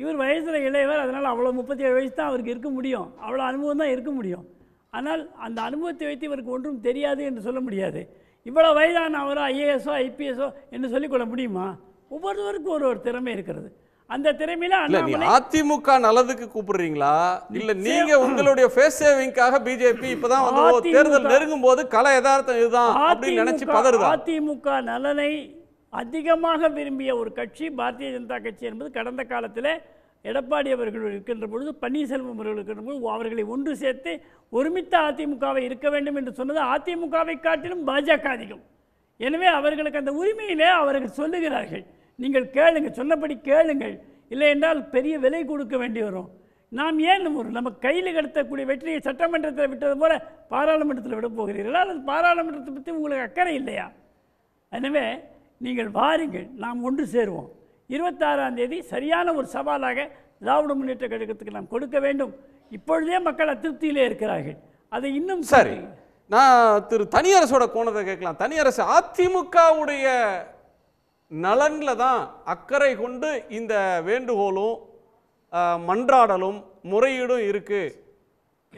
இவர் வயசில் இளையவர் அதனால் அவ்வளோ முப்பத்தி ஏழு வயசு தான் அவருக்கு இருக்க முடியும் அவ்வளோ அனுபவம் தான் இருக்க முடியும் ஆனால் அந்த அனுபவத்தை வைத்து இவருக்கு ஒன்றும் தெரியாது என்று சொல்ல முடியாது இவ்வளோ வயதான அவரோ ஐஏஎஸோ ஐபிஎஸோ என்று சொல்லிக்கொள்ள முடியுமா ஒவ்வொருவருக்கும் ஒரு ஒரு திறமை இருக்கிறது அந்த திறமையில அண்ணாமலை அதிமுக நல்லதுக்கு கூப்பிடுறீங்களா இல்ல நீங்க உங்களுடைய ஃபேஸ் சேவிங்காக பிஜேபி இப்பதான் வந்து தேர்தல் நெருங்கும் போது கல யதார்த்தம் இதுதான் அப்படின்னு நினைச்சு பதறுதா அதிமுக நலனை அதிகமாக விரும்பிய ஒரு கட்சி பாரதிய ஜனதா கட்சி என்பது கடந்த காலத்தில் எடப்பாடி அவர்கள் இருக்கின்ற பொழுது பன்னீர்செல்வம் அவர்கள் இருக்கின்ற பொழுது அவர்களை ஒன்று சேர்த்து ஒருமித்த அதிமுகவை இருக்க வேண்டும் என்று சொன்னது அதிமுகவை காட்டிலும் பாஜக அதிகம் எனவே அவர்களுக்கு அந்த உரிமையிலே அவர்கள் சொல்லுகிறார்கள் நீங்கள் கேளுங்கள் சொன்னபடி கேளுங்கள் இல்லை என்றால் பெரிய விலை கொடுக்க வேண்டி வரும் நாம் ஏன் ஒரு நம்ம கையில் கடத்தக்கூடிய வெற்றியை சட்டமன்றத்தில் விட்டது போல பாராளுமன்றத்தில் விட போகிறீர்களா அல்லது பாராளுமன்றத்தை பற்றி உங்களுக்கு அக்கறை இல்லையா எனவே நீங்கள் வாருங்கள் நாம் ஒன்று சேருவோம் இருபத்தாறாம் தேதி சரியான ஒரு சவாலாக திராவிட முன்னேற்ற கழகத்துக்கு நாம் கொடுக்க வேண்டும் இப்பொழுதே மக்கள் அதிருப்தியிலே இருக்கிறார்கள் அதை இன்னும் சரி நான் திரு தனியரசோட கோணத்தை கேட்கலாம் தனியரசு அதிமுகவுடைய நலனில் தான் அக்கறை கொண்டு இந்த வேண்டுகோளும் மன்றாடலும் முறையீடும் இருக்குது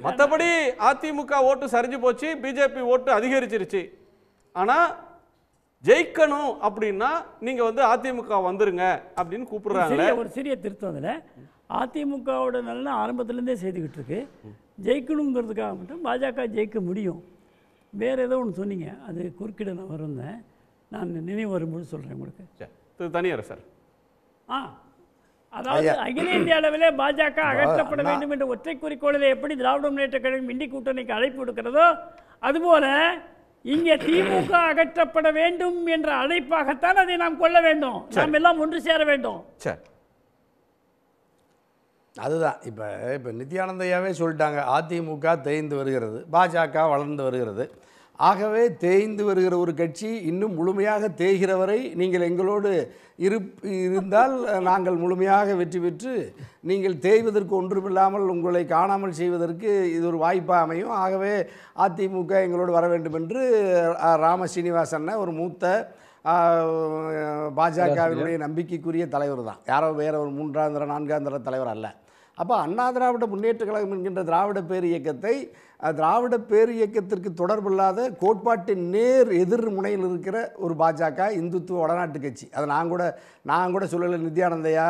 மற்றபடி அதிமுக ஓட்டு சரிஞ்சு போச்சு பிஜேபி ஓட்டு அதிகரிச்சிருச்சு ஆனால் ஜெயிக்கணும் அப்படின்னா நீங்கள் வந்து அதிமுக வந்துருங்க அப்படின்னு கூப்பிடுறாங்க ஒரு சிறிய திருத்தம் அதில் அதிமுகவோட நல்லா ஆரம்பத்துலேருந்தே செய்துக்கிட்டு இருக்கு ஜெயிக்கணுங்கிறதுக்காக மட்டும் பாஜக ஜெயிக்க முடியும் வேறு ஏதோ ஒன்று சொன்னீங்க அது குறுக்கிட நான் வருந்தேன் நான் நினைவு வரும்போது சொல்கிறேன் உங்களுக்கு தனியார் சார் ஆ அதாவது அகில இந்திய அளவிலே பாஜக அகற்றப்பட வேண்டும் என்ற ஒற்றை குறிக்கோளில் எப்படி திராவிட முன்னேற்ற கழகம் இண்டி கூட்டணிக்கு அழைப்பு விடுக்கிறதோ அதுபோல இங்கே திமுக அகற்றப்பட வேண்டும் என்ற அழைப்பாகத்தான் அதை நாம் கொள்ள வேண்டும் நாம் எல்லாம் ஒன்று சேர வேண்டும் அதுதான் இப்போ இப்போ நித்யானந்தையாவே சொல்லிட்டாங்க அதிமுக தேய்ந்து வருகிறது பாஜக வளர்ந்து வருகிறது ஆகவே தேய்ந்து வருகிற ஒரு கட்சி இன்னும் முழுமையாக தேய்கிற வரை நீங்கள் எங்களோடு இரு இருந்தால் நாங்கள் முழுமையாக வெற்றி பெற்று நீங்கள் தேய்வதற்கு ஒன்றுமில்லாமல் உங்களை காணாமல் செய்வதற்கு இது ஒரு வாய்ப்பாக அமையும் ஆகவே அதிமுக எங்களோடு வர வேண்டும் என்று ராம சீனிவாசன் ஒரு மூத்த பாஜகவினுடைய நம்பிக்கைக்குரிய தலைவர் தான் யாரோ வேற ஒரு மூன்றாம் தர நான்காம் தர தலைவர் அல்ல அப்போ அண்ணா திராவிட முன்னேற்ற கழகம் என்கின்ற திராவிட பேர் இயக்கத்தை திராவிட பேர் இயக்கத்திற்கு தொடர்பில்லாத கோட்பாட்டின் நேர் எதிர் முனையில் இருக்கிற ஒரு பாஜக இந்துத்துவ வடநாட்டு கட்சி அதை நான் கூட நான் கூட சொல்லலை நித்யானந்தையா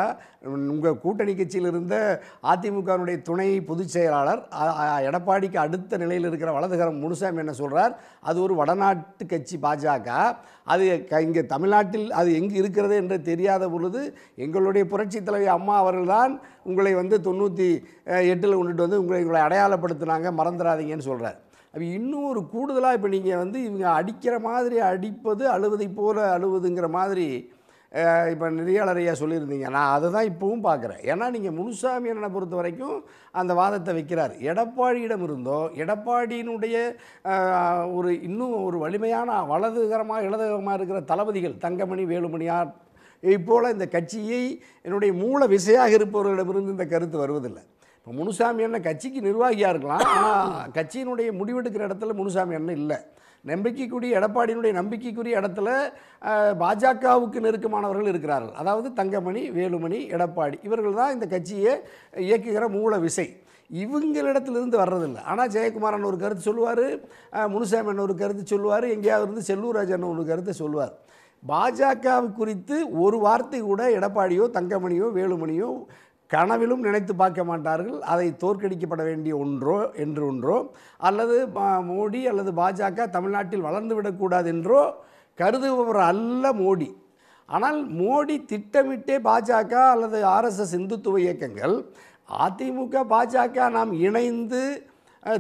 உங்கள் கூட்டணி கட்சியில் இருந்த அதிமுகவினுடைய துணை பொதுச் செயலாளர் எடப்பாடிக்கு அடுத்த நிலையில் இருக்கிற வலதுகரம் முனுசாமி என்ன சொல்கிறார் அது ஒரு வடநாட்டு கட்சி பாஜக அது இங்கே தமிழ்நாட்டில் அது எங்கே இருக்கிறது என்று தெரியாத பொழுது எங்களுடைய புரட்சி தலைவி அம்மா அவர்கள்தான் உங்களை வந்து தொண்ணூற்றி எட்டில் கொண்டுட்டு வந்து உங்களை உங்களை அடையாளப்படுத்தினாங்க மறந்துடாதீங்கன்னு சொல்கிறார் அப்போ இன்னும் ஒரு கூடுதலாக இப்போ நீங்கள் வந்து இவங்க அடிக்கிற மாதிரி அடிப்பது அழுவதை போல் அழுவதுங்கிற மாதிரி இப்போ நெறியாளர் ஐயா சொல்லியிருந்தீங்க நான் அதை தான் இப்போவும் பார்க்குறேன் ஏன்னா நீங்கள் முனுசாமி அண்ணனை பொறுத்த வரைக்கும் அந்த வாதத்தை வைக்கிறார் எடப்பாடியிடம் இருந்தோ எடப்பாடியினுடைய ஒரு இன்னும் ஒரு வலிமையான வலதுகரமாக இடதுகரமாக இருக்கிற தளபதிகள் தங்கமணி வேலுமணியார் இப்போல் இந்த கட்சியை என்னுடைய மூல விசையாக இருப்பவர்களிடமிருந்து இந்த கருத்து வருவதில்லை இப்போ முனுசாமி என்ன கட்சிக்கு நிர்வாகியாக இருக்கலாம் ஆனால் கட்சியினுடைய முடிவெடுக்கிற இடத்துல முனுசாமி என்ன இல்லை நம்பிக்கைக்குரிய எடப்பாடியினுடைய நம்பிக்கைக்குரிய இடத்துல பாஜகவுக்கு நெருக்கமானவர்கள் இருக்கிறார்கள் அதாவது தங்கமணி வேலுமணி எடப்பாடி இவர்கள் தான் இந்த கட்சியை இயக்குகிற மூல விசை இவங்களிடத்துலேருந்து வர்றதில்லை ஆனால் ஜெயக்குமாரன் ஒரு கருத்து சொல்லுவார் முனுசாமன் ஒரு கருத்து சொல்லுவார் எங்கேயாவது இருந்து செல்லூராஜன் ஒரு கருத்தை சொல்லுவார் பாஜக குறித்து ஒரு வார்த்தை கூட எடப்பாடியோ தங்கமணியோ வேலுமணியோ கனவிலும் நினைத்து பார்க்க மாட்டார்கள் அதை தோற்கடிக்கப்பட வேண்டிய ஒன்றோ என்று ஒன்றோ அல்லது மோடி அல்லது பாஜக தமிழ்நாட்டில் வளர்ந்து விடக்கூடாது என்றோ கருதுபவர் அல்ல மோடி ஆனால் மோடி திட்டமிட்டே பாஜக அல்லது ஆர்எஸ்எஸ் இந்துத்துவ இயக்கங்கள் அதிமுக பாஜக நாம் இணைந்து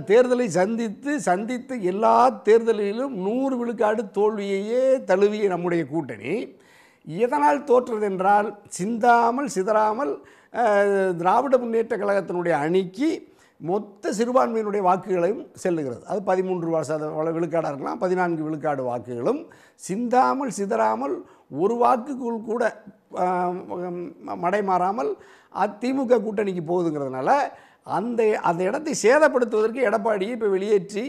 தேர்தலை சந்தித்து சந்தித்து எல்லா தேர்தலிலும் நூறு விழுக்காடு தோல்வியையே தழுவிய நம்முடைய கூட்டணி இதனால் தோற்றது சிந்தாமல் சிதறாமல் திராவிட முன்னேற்ற கழகத்தினுடைய அணிக்கு மொத்த சிறுபான்மையினுடைய வாக்குகளையும் செல்லுகிறது அது பதிமூன்று விழுக்காடாக இருக்கலாம் பதினான்கு விழுக்காடு வாக்குகளும் சிந்தாமல் சிதறாமல் ஒரு வாக்குக்குள் கூட மடை மாறாமல் அதிமுக கூட்டணிக்கு போகுதுங்கிறதுனால அந்த அந்த இடத்தை சேதப்படுத்துவதற்கு எடப்பாடியை இப்போ வெளியேற்றி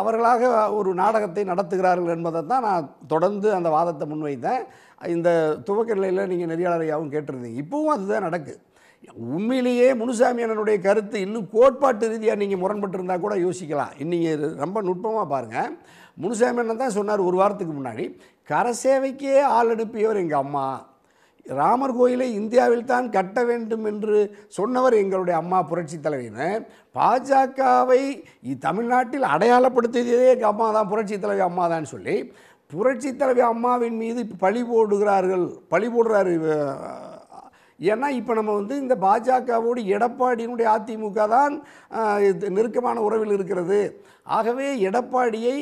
அவர்களாக ஒரு நாடகத்தை நடத்துகிறார்கள் என்பதை தான் நான் தொடர்ந்து அந்த வாதத்தை முன்வைத்தேன் இந்த துவக்க நிலையில் நீங்கள் நெறியாளரையாகவும் கேட்டிருந்தீங்க இப்போவும் அதுதான் நடக்குது உண்மையிலேயே முனுசாமி அண்ணனுடைய கருத்து இன்னும் கோட்பாட்டு ரீதியாக நீங்கள் முரண்பட்டிருந்தால் கூட யோசிக்கலாம் நீங்கள் ரொம்ப நுட்பமாக பாருங்கள் முனுசாமி அண்ணன் தான் சொன்னார் ஒரு வாரத்துக்கு முன்னாடி கரசேவைக்கே ஆள் அனுப்பியவர் எங்கள் அம்மா ராமர் கோயிலை இந்தியாவில் தான் கட்ட வேண்டும் என்று சொன்னவர் எங்களுடைய அம்மா புரட்சி தலைவினர் பாஜகவை தமிழ்நாட்டில் அடையாளப்படுத்தியதே எங்கள் அம்மா தான் புரட்சி தலைவி அம்மா தான் சொல்லி புரட்சி தலைவி அம்மாவின் மீது பழி போடுகிறார்கள் பழி போடுறாரு ஏன்னா இப்போ நம்ம வந்து இந்த பாஜகவோடு எடப்பாடியினுடைய அதிமுக தான் நெருக்கமான உறவில் இருக்கிறது ஆகவே எடப்பாடியை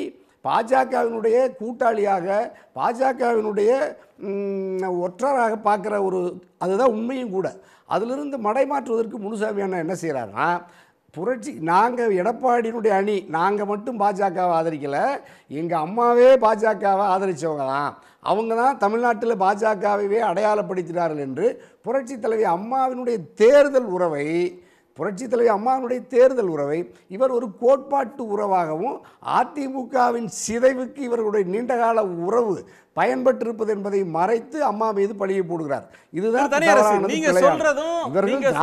பாஜகவினுடைய கூட்டாளியாக பாஜகவினுடைய ஒற்றராக பார்க்குற ஒரு அதுதான் உண்மையும் கூட அதிலிருந்து மடைமாற்றுவதற்கு முனுசாமி அண்ணா என்ன செய்கிறாருன்னா புரட்சி நாங்கள் எடப்பாடியினுடைய அணி நாங்கள் மட்டும் பாஜகவை ஆதரிக்கலை எங்கள் அம்மாவே பாஜகவை ஆதரித்தவங்க தான் அவங்க தான் தமிழ்நாட்டில் பாஜகவையே அடையாளப்படுத்தினார்கள் என்று புரட்சி தலைவி அம்மாவினுடைய தேர்தல் உறவை புரட்சி தலைவர் அம்மாவுடைய தேர்தல் உறவை இவர் ஒரு கோட்பாட்டு உறவாகவும் அதிமுகவின் சிதைவுக்கு இவர்களுடைய நீண்டகால உறவு பயன்பட்டிருப்பது என்பதை மறைத்து அம்மா மீது பழியை போடுகிறார் இதுதான்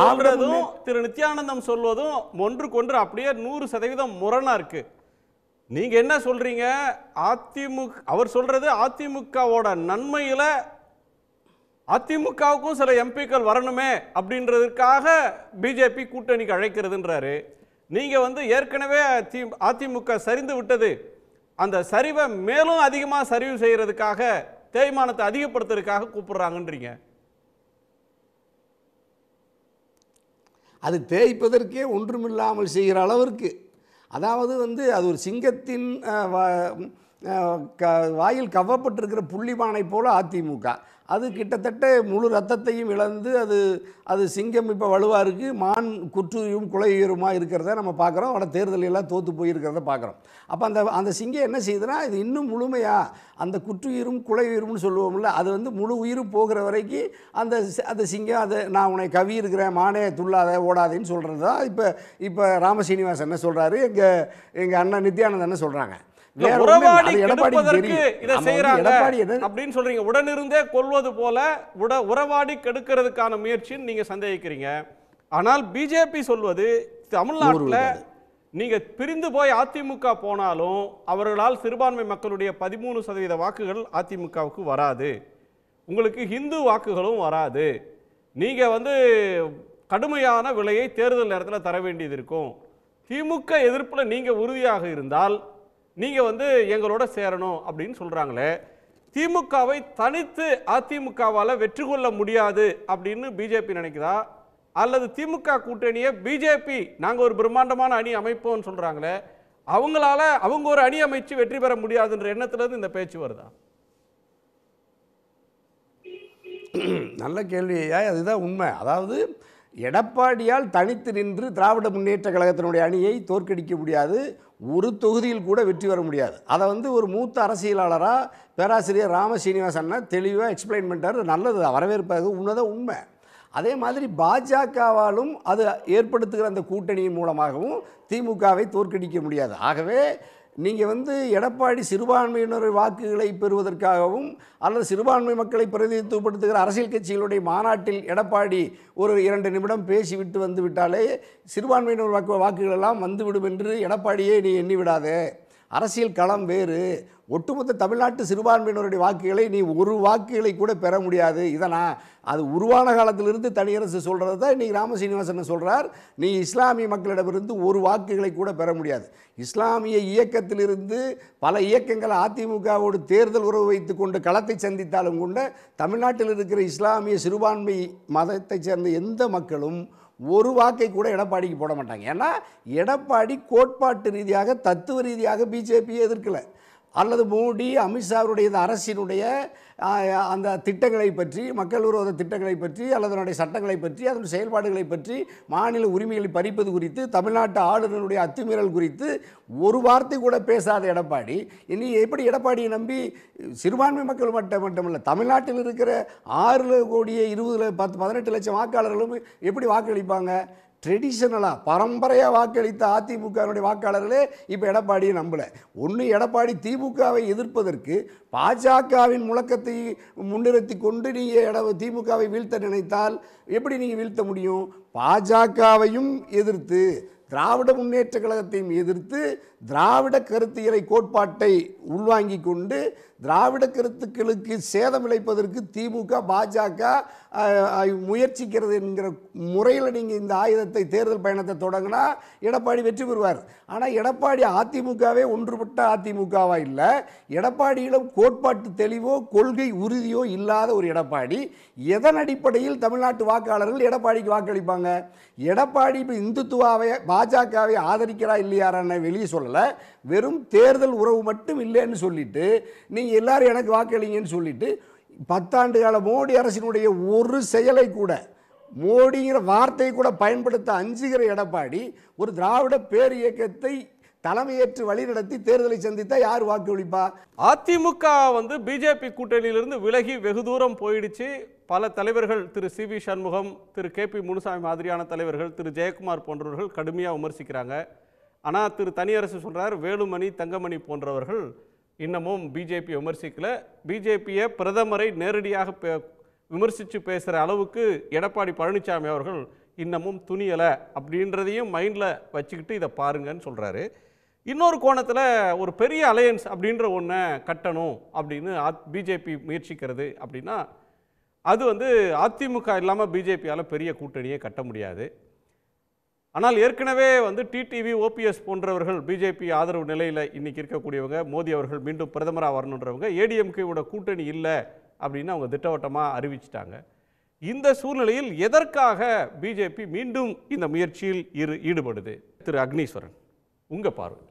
சொல்றதும் திரு நித்யானந்தம் சொல்வதும் ஒன்றுக்கொன்று அப்படியே நூறு சதவீதம் முரணா இருக்கு நீங்க என்ன சொல்றீங்க அதிமுக அவர் சொல்றது அதிமுகவோட நன்மையில அதிமுகவுக்கும் சில எம்பிக்கள் வரணுமே அப்படின்றதுக்காக பிஜேபி கூட்டணிக்கு அழைக்கிறதுன்றாரு நீங்கள் வந்து ஏற்கனவே அதிமுக சரிந்து விட்டது அந்த சரிவை மேலும் அதிகமாக சரிவு செய்கிறதுக்காக தேய்மானத்தை அதிகப்படுத்துறதுக்காக கூப்பிடுறாங்கன்றீங்க அது தேய்ப்பதற்கே ஒன்றுமில்லாமல் செய்கிற அளவிற்கு அதாவது வந்து அது ஒரு சிங்கத்தின் வாயில் கவப்பட்டிருக்கிற புள்ளிமானை போல அதிமுக அது கிட்டத்தட்ட முழு ரத்தத்தையும் இழந்து அது அது சிங்கம் இப்போ வலுவாக இருக்குது மான் குற்றுயும் குலையுயருமாக இருக்கிறத நம்ம பார்க்குறோம் அவட தேர்தலெல்லாம் தோற்று போயிருக்கிறத பார்க்குறோம் அப்போ அந்த அந்த சிங்கம் என்ன செய்யுதுன்னா இது இன்னும் முழுமையாக அந்த குற்றுயிரும் குலையுயிரும்னு சொல்லுவோம்ல அது வந்து முழு உயிர் போகிற வரைக்கும் அந்த அந்த சிங்கம் அதை நான் உன்னை கவி இருக்கிறேன் மானே துள்ளாத ஓடாதேன்னு சொல்கிறது தான் இப்போ இப்போ ராமசீனிவாசன் என்ன சொல்கிறாரு எங்கள் எங்கள் அண்ணன் நித்யானந்தன்னு என்ன சொல்கிறாங்க உறவாடி கெடுப்பதற்கு இதை செய்யறாங்க அப்படின்னு சொல்றீங்க உடனிருந்தே கொள்வது போல உட உறவாடி கெடுக்கிறதுக்கான முயற்சின்னு நீங்க சந்தேகிக்கிறீங்க ஆனால் பிஜேபி சொல்வது தமிழ்நாட்டில் நீங்க பிரிந்து போய் அதிமுக போனாலும் அவர்களால் சிறுபான்மை மக்களுடைய பதிமூணு சதவீத வாக்குகள் அதிமுகவுக்கு வராது உங்களுக்கு ஹிந்து வாக்குகளும் வராது நீங்க வந்து கடுமையான விலையை தேர்தல் நேரத்தில் தர வேண்டியது இருக்கும் திமுக எதிர்ப்பில் நீங்கள் உறுதியாக இருந்தால் நீங்கள் வந்து எங்களோட சேரணும் அப்படின்னு சொல்கிறாங்களே திமுகவை தனித்து அதிமுகவால் வெற்றி கொள்ள முடியாது அப்படின்னு பிஜேபி நினைக்குதா அல்லது திமுக கூட்டணியை பிஜேபி நாங்கள் ஒரு பிரம்மாண்டமான அணி அமைப்போம்னு சொல்கிறாங்களே அவங்களால அவங்க ஒரு அணி அமைச்சு வெற்றி பெற முடியாதுன்ற எண்ணத்துலேருந்து இந்த பேச்சு வருதா [clears throat] நல்ல கேள்வி அதுதான் உண்மை அதாவது எடப்பாடியால் தனித்து நின்று திராவிட முன்னேற்ற கழகத்தினுடைய அணியை தோற்கடிக்க முடியாது ஒரு தொகுதியில் கூட வெற்றி பெற முடியாது அதை வந்து ஒரு மூத்த அரசியலாளராக பேராசிரியர் ராம சீனிவாசன் தெளிவாக எக்ஸ்பிளைன் பண்ணுறாரு நல்லது வரவேற்பாக உன்னதான் உண்மை அதே மாதிரி பாஜகவாலும் அது ஏற்படுத்துகிற அந்த கூட்டணியின் மூலமாகவும் திமுகவை தோற்கடிக்க முடியாது ஆகவே நீங்கள் வந்து எடப்பாடி சிறுபான்மையினர் வாக்குகளை பெறுவதற்காகவும் அல்லது சிறுபான்மை மக்களை பிரதிநிதித்துவப்படுத்துகிற அரசியல் கட்சிகளுடைய மாநாட்டில் எடப்பாடி ஒரு இரண்டு நிமிடம் பேசிவிட்டு வந்துவிட்டாலே சிறுபான்மையினர் வாக்கு வாக்குகளெல்லாம் வந்துவிடும் என்று எடப்பாடியே நீ எண்ணி அரசியல் களம் வேறு ஒட்டுமொத்த தமிழ்நாட்டு சிறுபான்மையினருடைய வாக்குகளை நீ ஒரு வாக்குகளை கூட பெற முடியாது இதனா அது உருவான காலத்திலிருந்து தனியரசு சொல்கிறது தான் இன்றைக்கி ராம சீனிவாசன் சொல்கிறார் நீ இஸ்லாமிய மக்களிடமிருந்து ஒரு வாக்குகளை கூட பெற முடியாது இஸ்லாமிய இயக்கத்திலிருந்து பல இயக்கங்கள் அதிமுகவோடு தேர்தல் உறவு வைத்து கொண்டு களத்தை சந்தித்தாலும் கூட தமிழ்நாட்டில் இருக்கிற இஸ்லாமிய சிறுபான்மை மதத்தைச் சேர்ந்த எந்த மக்களும் ஒரு வாக்கை கூட எடப்பாடிக்கு போட மாட்டாங்க ஏன்னா எடப்பாடி கோட்பாட்டு ரீதியாக தத்துவ ரீதியாக பிஜேபியை எதிர்க்கலை அல்லது மோடி அமித்ஷாவுடைய இந்த அரசினுடைய அந்த திட்டங்களை பற்றி மக்கள் விரோத திட்டங்களை பற்றி அல்லது அதனுடைய சட்டங்களை பற்றி அதன் செயல்பாடுகளை பற்றி மாநில உரிமைகளை பறிப்பது குறித்து தமிழ்நாட்டு ஆளுநருடைய அத்துமீறல் குறித்து ஒரு வார்த்தை கூட பேசாத எடப்பாடி இனி எப்படி எடப்பாடியை நம்பி சிறுபான்மை மக்கள் மட்டும் மட்டுமல்ல தமிழ்நாட்டில் இருக்கிற ஆறு கோடியே இருபது பத்து பதினெட்டு லட்சம் வாக்காளர்களும் எப்படி வாக்களிப்பாங்க ட்ரெடிஷனலாக பரம்பரையாக வாக்களித்த அதிமுகவினுடைய வாக்காளர்களே இப்போ எடப்பாடியை நம்பலை ஒன்று எடப்பாடி திமுகவை எதிர்ப்பதற்கு பாஜகவின் முழக்கத்தை முன்னிறுத்தி கொண்டு நீங்கள் எட திமுகவை வீழ்த்த நினைத்தால் எப்படி நீங்கள் வீழ்த்த முடியும் பாஜகவையும் எதிர்த்து திராவிட முன்னேற்ற கழகத்தையும் எதிர்த்து திராவிட கருத்தியலை கோட்பாட்டை உள்வாங்கி கொண்டு திராவிட கருத்துக்களுக்கு சேதம் விளைப்பதற்கு திமுக பாஜக முயற்சிக்கிறது என்கிற முறையில் நீங்கள் இந்த ஆயுதத்தை தேர்தல் பயணத்தை தொடங்கினா எடப்பாடி வெற்றி பெறுவார் ஆனால் எடப்பாடி அதிமுகவே ஒன்றுபட்ட அதிமுகவா இல்லை எடப்பாடியிடம் கோட்பாட்டு தெளிவோ கொள்கை உறுதியோ இல்லாத ஒரு எடப்பாடி எதன் அடிப்படையில் தமிழ்நாட்டு வாக்காளர்கள் எடப்பாடிக்கு வாக்களிப்பாங்க எடப்பாடி இப்போ இந்துத்துவாவை பாஜகவை ஆதரிக்கிறா இல்லையாரான்னு வெளியே சொல்லலை வெறும் தேர்தல் உறவு மட்டும் இல்லைன்னு சொல்லிட்டு நீங்கள் எல்லாரும் எனக்கு வாக்களிங்கன்னு சொல்லிட்டு பத்தாண்டு கால மோடி அரசினுடைய ஒரு செயலை கூட மோடிங்கிற வார்த்தையை கூட பயன்படுத்த அஞ்சுகிற எடப்பாடி ஒரு திராவிட பேர் இயக்கத்தை தலைமையேற்று வழிநடத்தி தேர்தலை சந்தித்தா யார் வாக்களிப்பா அதிமுக வந்து பிஜேபி கூட்டணியிலிருந்து விலகி வெகு தூரம் போயிடுச்சு பல தலைவர்கள் Thiru C V Shanmugam Thiru K P Munusamy மாதிரியான தலைவர்கள் திரு ஜெயக்குமார் போன்றவர்கள் கடுமையாக விமர்சிக்கிறாங்க ஆனால் திரு தனியரசு சொல்கிறார் வேலுமணி தங்கமணி போன்றவர்கள் இன்னமும் பிஜேபி விமர்சிக்கல பிஜேபியை பிரதமரை நேரடியாக பே விமர்சித்து பேசுகிற அளவுக்கு எடப்பாடி பழனிசாமி அவர்கள் இன்னமும் துணியலை அப்படின்றதையும் மைண்டில் வச்சுக்கிட்டு இதை பாருங்கன்னு சொல்கிறாரு இன்னொரு கோணத்தில் ஒரு பெரிய அலையன்ஸ் அப்படின்ற ஒன்றை கட்டணும் அப்படின்னு பிஜேபி முயற்சிக்கிறது அப்படின்னா அது வந்து அதிமுக இல்லாமல் பிஜேபியால் பெரிய கூட்டணியை கட்ட முடியாது ஆனால் ஏற்கனவே வந்து டிடிவி ஓபிஎஸ் போன்றவர்கள் பிஜேபி ஆதரவு நிலையில் இன்றைக்கி இருக்கக்கூடியவங்க மோடி அவர்கள் மீண்டும் பிரதமராக வரணுன்றவங்க ஏடிஎம்கேவோட கூட்டணி இல்லை அப்படின்னு அவங்க திட்டவட்டமாக அறிவிச்சிட்டாங்க இந்த சூழ்நிலையில் எதற்காக பிஜேபி மீண்டும் இந்த முயற்சியில் இரு ஈடுபடுது திரு அக்னீஸ்வரன் உங்கள் பார்வை